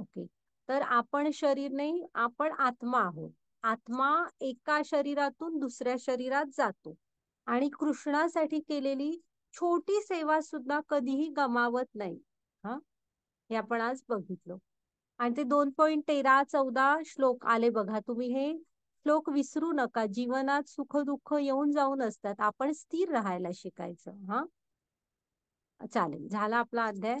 ओके तर आपण शरीर नाही आपण आत्मा आहोत आत्मा एका शरीरातून दुसऱ्या शरीरात जातो आणि कृष्णासाठी केलेली छोटी सेवा सुद्धा कधीही गमावत नाही हा हे आपण आज बघितलं आणि ते दोन पॉईंट तेरा चौदा श्लोक आले बघा तुम्ही हे श्लोक विसरू नका जीवनात सुख दुःख येऊन जाऊन असतात आपण स्थिर राहायला शिकायचं हा चालेल झाला आपला अध्याय